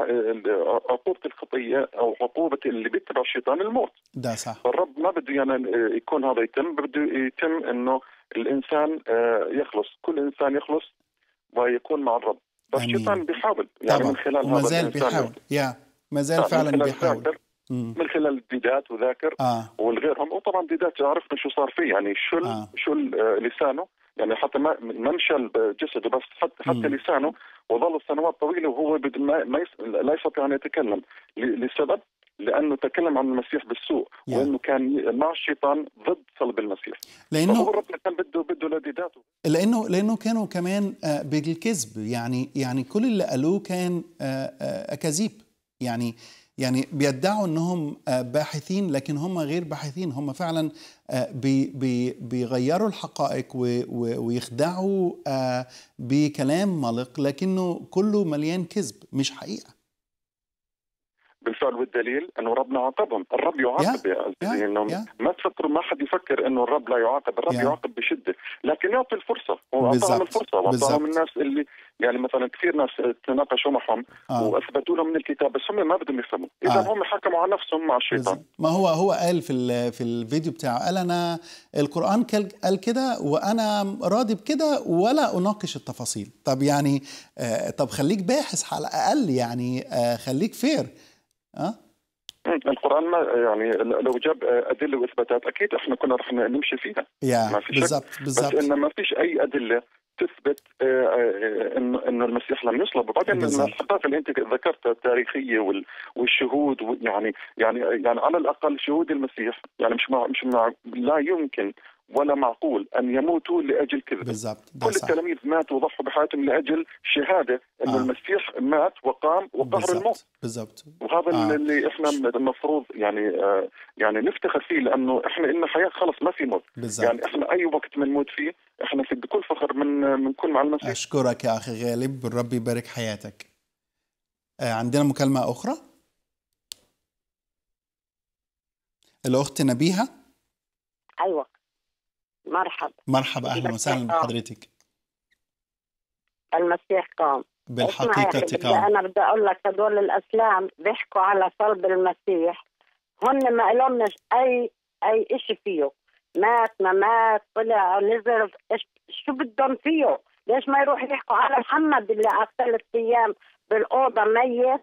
عقوبه الخطيه او عقوبه اللي بيتبع الشيطان الموت ده صح فالرب ما بده يعني يكون هذا يتم بده يتم انه الانسان آه، يخلص كل انسان يخلص ويكون مع الرب تشطيبا بيحاول يعني طبعا. من خلال وما زال بيحاول يعني. يا ما زال فعلا بيحاول من خلال الديدات وذاكر آه. والغيرهم وطبعا ديدات عرفنا شو صار فيه يعني شو آه. شو آه، لسانه يعني حتى ما ما جسده بس حتى حتى لسانه وظل سنوات طويله وهو ما لا يستطيع ان يتكلم لسبب لانه تكلم عن المسيح بالسوء yeah. وانه كان مع الشيطان ضد صلب المسيح لانه هو ربنا كان بده بده لذاته لانه لانه كانوا كمان آه، بالكذب يعني يعني كل اللي قالوه كان آه، آه، اكاذيب يعني يعني بيدعوا انهم باحثين لكن هم غير باحثين هم فعلا بي بي بيغيروا الحقائق ويخدعوا بكلام ملق لكنه كله مليان كذب مش حقيقه بالفعل والدليل انه ربنا عاقبهم، الرب يعاقب يا عزيزي انه ما تفكروا ما حد يفكر انه الرب لا يعاقب، الرب yeah. يعاقب بشده، لكن يعطي الفرصه، هو اعطاهم الفرصه واعطاهم الناس اللي يعني مثلا كثير ناس تناقشوا معهم آه. واثبتوا لهم من الكتاب بس هم ما بدهم يفهموا، اذا آه. هم حكموا على نفسهم مع الشيطان ما هو هو قال في في الفيديو بتاعه قال انا القران قال كده وانا راضي بكده ولا اناقش التفاصيل، طب يعني آه طب خليك باحث على الاقل يعني آه خليك فير ها القران ما يعني لو جاب آه، ادله واثباتات اكيد احنا كنا رح نمشي فيها yeah. في بالضبط بالضبط بس انه ما فيش اي ادله تثبت آه، آه، انه المسيح لم يصلب وبعدين الحقائق اللي انت ذكرتها التاريخيه والشهود يعني يعني يعني على الاقل شهود المسيح يعني مش مع مش مع لا يمكن ولا معقول ان يموتوا لاجل كذب بالزبط. كل صح. التلاميذ ماتوا وضحوا بحياتهم لاجل شهاده انه آه. المسيح مات وقام وقهر الموت بالضبط وهذا آه. اللي احنا المفروض يعني آه يعني نفتخر فيه لانه احنا لنا حياه خلص ما في موت بالزبط. يعني احنا اي وقت بنموت فيه احنا في بكل فخر من من كل المسيح اشكرك يا اخي غالب الرب يبارك حياتك آه عندنا مكالمه اخرى الاخت نبيهه ايوه مرحبا مرحبا اهلا وسهلا بحضرتك المسيح قام بالحقيقة قام أنا بدي أقول لك هدول الأسلام بيحكوا على صلب المسيح هن ما لهمش أي أي شيء فيه مات ما مات طلع نزل شو بدهم فيه ليش ما يروح يحكوا على محمد اللي قعد ثلاث أيام بالأوضة ميت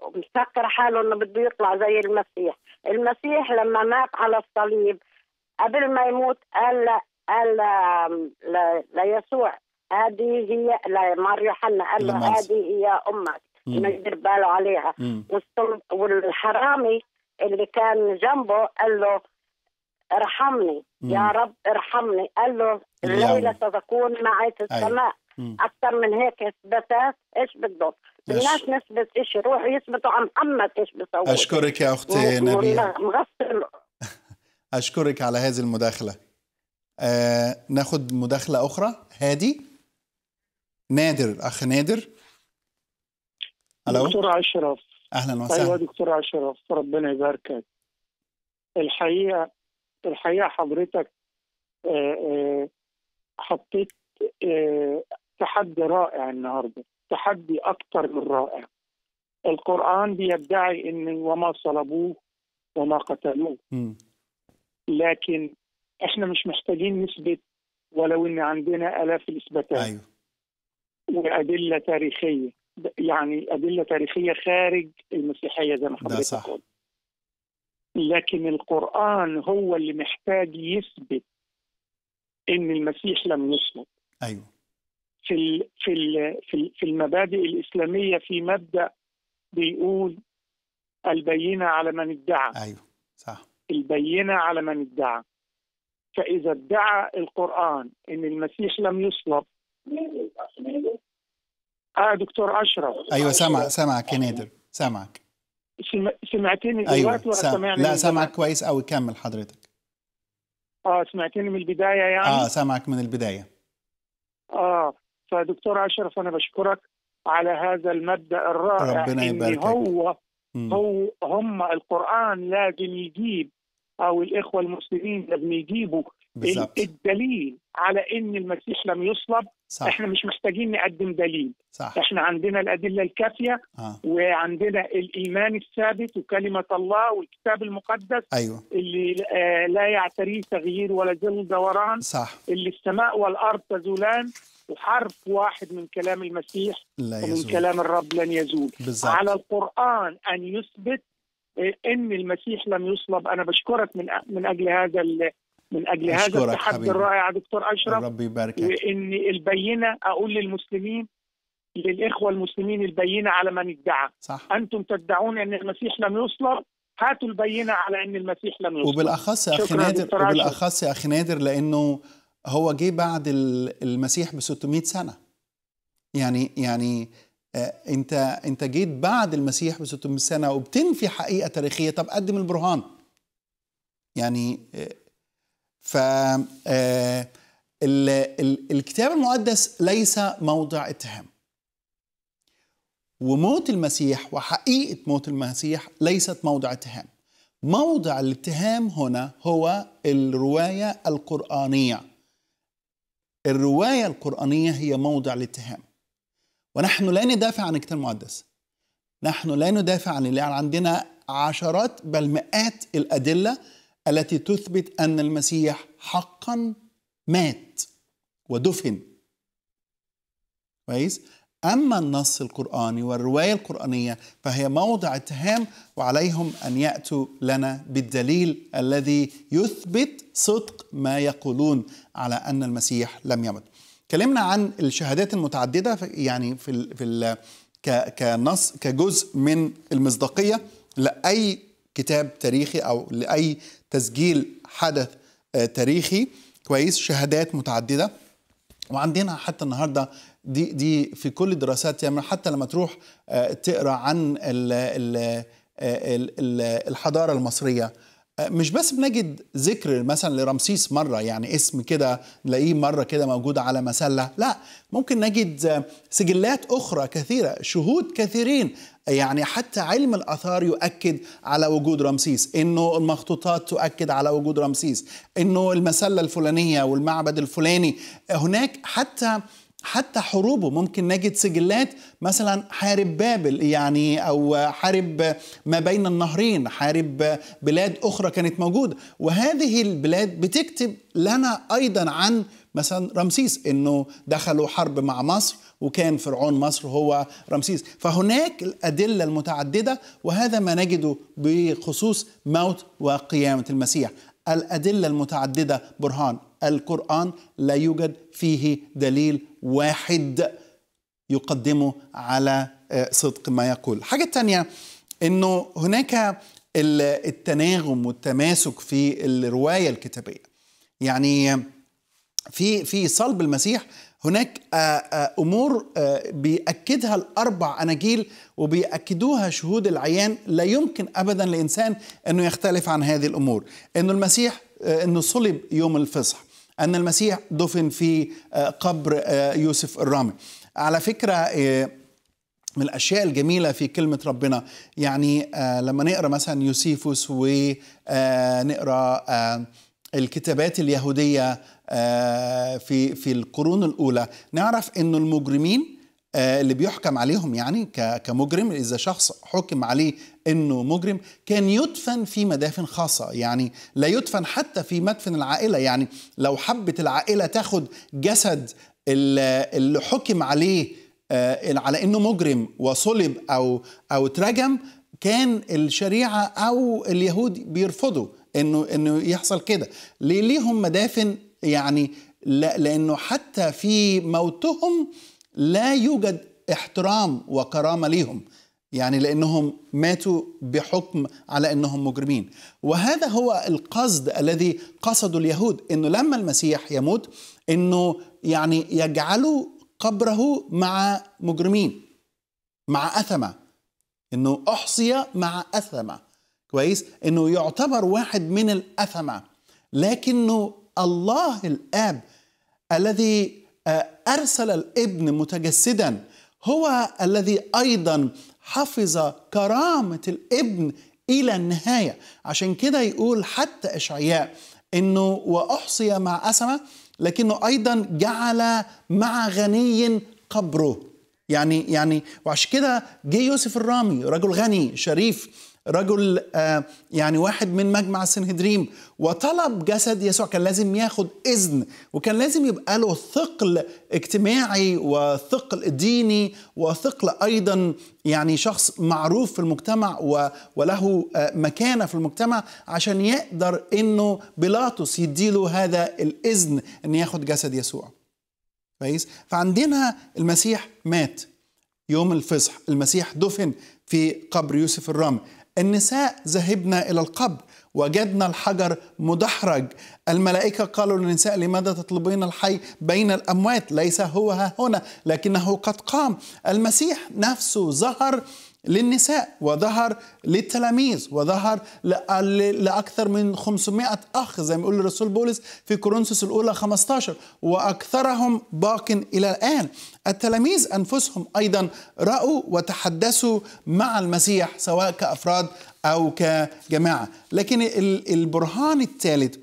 ومسكر حاله إنه بده يطلع زي المسيح المسيح لما مات على الصليب قبل ما يموت قال قال ليسوع هذه هي لمار يوحنا قال له هذه هي امك ما يدير باله عليها والحرامي اللي كان جنبه قال له ارحمني يا رب ارحمني قال له الليله ستكون معي في أيوة. السماء اكثر من هيك بس ايش بدك الناس نثبت ايش يروحوا يثبتوا عن محمد ايش بيسووا اشكرك يا اختي نبيل مغسل أشكرك على هذه المداخلة آه ناخد مداخلة أخرى هادي نادر أخ نادر دكتور أشرف أهلا وسهلا أيوة دكتور أشرف ربنا يباركك الحقيقة الحقيقة حضرتك آه، آه، حطيت آه، تحدي رائع النهارده تحدي أكثر من رائع القرآن بيدعي إن وما صلبوه وما قتلوه لكن احنا مش محتاجين نثبت ولو ان عندنا الاف الاثباتات ايوه وادله تاريخيه يعني ادله تاريخيه خارج المسيحيه زي ما حضرتك قلت لكن القران هو اللي محتاج يثبت ان المسيح لم يسقط ايوه في الـ في الـ في, في المبادئ الاسلاميه في مبدا بيقول البينه على من ادعى ايوه البينه على من ادعى فاذا ادعى القران ان المسيح لم يصلب اه دكتور اشرف ايوه سامع سامعك يا نادر سامعك سمعتني أيوة. دلوقتي ولا سام... لا سامعك كويس قوي كمل حضرتك اه سمعتني من البدايه يعني اه سامعك من البدايه اه فدكتور اشرف انا بشكرك على هذا المبدا الرائع ربنا يبارك هو هو هم القران لازم يجيب او الاخوه المسلمين لازم يجيبوا بالزبط. الدليل على ان المسيح لم يصلب صح. احنا مش محتاجين نقدم دليل صح. احنا عندنا الادله الكافيه آه. وعندنا الايمان الثابت وكلمه الله والكتاب المقدس أيوة. اللي آه، لا يعتريه تغيير ولا ذل دوران صح. اللي السماء والارض تزولان وحرف واحد من كلام المسيح لا يزول. ومن كلام الرب لن يزول بالزبط. على القران ان يثبت إيه، ان المسيح لم يصلب انا بشكرك من من اجل هذا من اجل هذا التحدي الرائع دكتور اشرف ربي يبارك وان البينه اقول للمسلمين للاخوه المسلمين البينه على من ادعى صح. انتم تدعون ان المسيح لم يصلب هاتوا البينه على ان المسيح لم يصلب وبالاخص يا اخي نادر وبالاخص يا اخي نادر لانه هو جه بعد المسيح ب 600 سنه يعني يعني آه، انت انت جيت بعد المسيح ب 600 سنه وبتنفي حقيقه تاريخيه طب قدم البرهان يعني آه، ف آه، الكتاب المقدس ليس موضع اتهام وموت المسيح وحقيقه موت المسيح ليست موضع اتهام موضع الاتهام هنا هو الروايه القرانيه الروايه القرانيه هي موضع الاتهام ونحن لا ندافع عن الكتاب المقدس نحن لا ندافع عن يعني عندنا عشرات بل مئات الأدلة التي تثبت أن المسيح حقا مات ودفن كويس أما النص القرآني والرواية القرآنية فهي موضع اتهام وعليهم أن يأتوا لنا بالدليل الذي يثبت صدق ما يقولون على أن المسيح لم يمت اتكلمنا عن الشهادات المتعدده يعني في الـ في ال كنص كجزء من المصداقيه لاي كتاب تاريخي او لاي تسجيل حدث آه، تاريخي كويس شهادات متعدده وعندنا حتى النهارده دي دي في كل الدراسات يعني حتى لما تروح آه، تقرا عن الـ الـ آه، الحضاره المصريه مش بس بنجد ذكر مثلا لرمسيس مرة يعني اسم كده نلاقيه مرة كده موجود على مسلة لا ممكن نجد سجلات أخرى كثيرة شهود كثيرين يعني حتى علم الآثار يؤكد على وجود رمسيس إنه المخطوطات تؤكد على وجود رمسيس إنه المسلة الفلانية والمعبد الفلاني هناك حتى حتى حروبه ممكن نجد سجلات مثلا حارب بابل يعني او حارب ما بين النهرين حارب بلاد اخرى كانت موجوده وهذه البلاد بتكتب لنا ايضا عن مثلا رمسيس انه دخلوا حرب مع مصر وكان فرعون مصر هو رمسيس فهناك الادله المتعدده وهذا ما نجده بخصوص موت وقيامه المسيح الادله المتعدده برهان القرآن لا يوجد فيه دليل واحد يقدمه على آه، صدق ما يقول حاجة تانية أنه هناك التناغم والتماسك في الرواية الكتابية يعني في في صلب المسيح هناك آه، آه، امور بياكدها الاربع اناجيل وبياكدوها شهود العيان لا يمكن ابدا لانسان انه يختلف عن هذه الامور انه المسيح انه صلب يوم الفصح أن المسيح دفن في آه، قبر آه، يوسف الرامي على فكرة آه، من الاشياء الجميله في كلمه ربنا يعني لما نقرا مثلا يوسيفوس ونقرا الكتابات اليهوديه في في القرون الاولى نعرف ان المجرمين اللي بيحكم عليهم يعني كمجرم اذا شخص حكم عليه انه مجرم كان يدفن في مدافن خاصه يعني لا يدفن حتى في مدفن العائله يعني لو حبت العائله تاخد جسد اللي حكم عليه آه، على انه مجرم وصلب او او اترجم كان الشريعه او اليهود بيرفضوا انه انه يحصل كده ليه ليهم مدافن يعني لا لانه حتى في موتهم لا يوجد احترام وكرامه ليهم يعني لانهم ماتوا بحكم على انهم مجرمين وهذا هو القصد الذي قصده اليهود انه لما المسيح يموت انه يعني يجعلوا قبره مع مجرمين مع اثمه انه احصي مع اثمه كويس انه يعتبر واحد من الاثمه لكنه الله الاب الذي آه، ارسل الابن متجسدا هو الذي ايضا حفظ كرامة الابن إلى النهاية عشان كده يقول حتى إشعياء إنه وأحصي مع أسمة لكنه أيضا جعل مع غني قبره يعني يعني وعشان كده جه يوسف الرامي رجل غني شريف رجل آه، يعني واحد من مجمع السنهدريم وطلب جسد يسوع كان لازم ياخد إذن وكان لازم يبقى له ثقل اجتماعي وثقل ديني وثقل أيضا يعني شخص معروف في المجتمع وله آه، مكانة في المجتمع عشان يقدر إنه بيلاطس يديله هذا الإذن إن ياخد جسد يسوع كويس فعندنا المسيح مات يوم الفصح المسيح دفن في قبر يوسف الرامي. النساء ذهبنا إلى القبر وجدنا الحجر مدحرج الملائكة قالوا للنساء لماذا تطلبين الحي بين الأموات ليس هو ها هنا لكنه قد قام المسيح نفسه ظهر للنساء وظهر للتلاميذ وظهر لأكثر من 500 أخ زي ما يقول الرسول بولس في كورنثوس الأولى 15 وأكثرهم باق إلى الآن التلاميذ أنفسهم أيضا رأوا وتحدثوا مع المسيح سواء كأفراد أو كجماعة لكن البرهان الثالث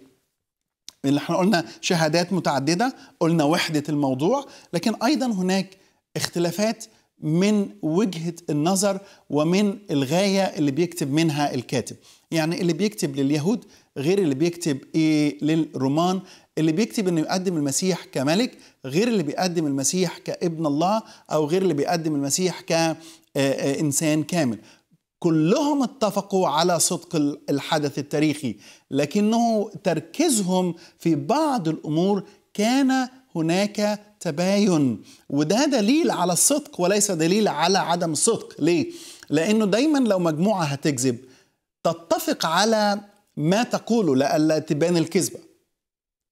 اللي احنا قلنا شهادات متعددة قلنا وحدة الموضوع لكن أيضا هناك اختلافات من وجهه النظر ومن الغايه اللي بيكتب منها الكاتب يعني اللي بيكتب لليهود غير اللي بيكتب ايه للرومان اللي بيكتب انه يقدم المسيح كملك غير اللي بيقدم المسيح كابن الله او غير اللي بيقدم المسيح كانسان آه، آه، كامل كلهم اتفقوا على صدق الحدث التاريخي لكنه تركيزهم في بعض الامور كان هناك تباين وده دليل على الصدق وليس دليل على عدم الصدق ليه؟ لأنه دايما لو مجموعة هتكذب تتفق على ما تقوله لألا تبان الكذبة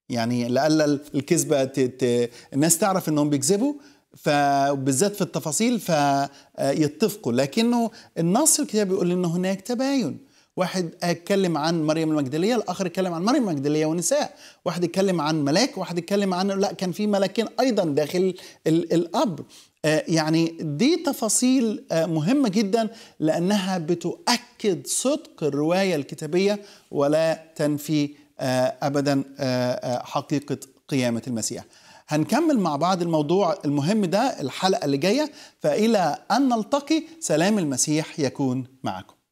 يعني لألا الكذبة تت... الناس تعرف أنهم بيكذبوا فبالذات في التفاصيل فيتفقوا لكنه النص الكتاب بيقول أن هناك تباين واحد اتكلم عن مريم المجدليه الاخر اتكلم عن مريم المجدليه ونساء واحد اتكلم عن ملاك واحد اتكلم عن لا كان في ملاكين ايضا داخل القبر آه، يعني دي تفاصيل آه، مهمه جدا لانها بتؤكد صدق الروايه الكتابيه ولا تنفي آه، ابدا حقيقه قيامه المسيح هنكمل مع بعض الموضوع المهم ده الحلقه اللي جايه فالى ان نلتقي سلام المسيح يكون معكم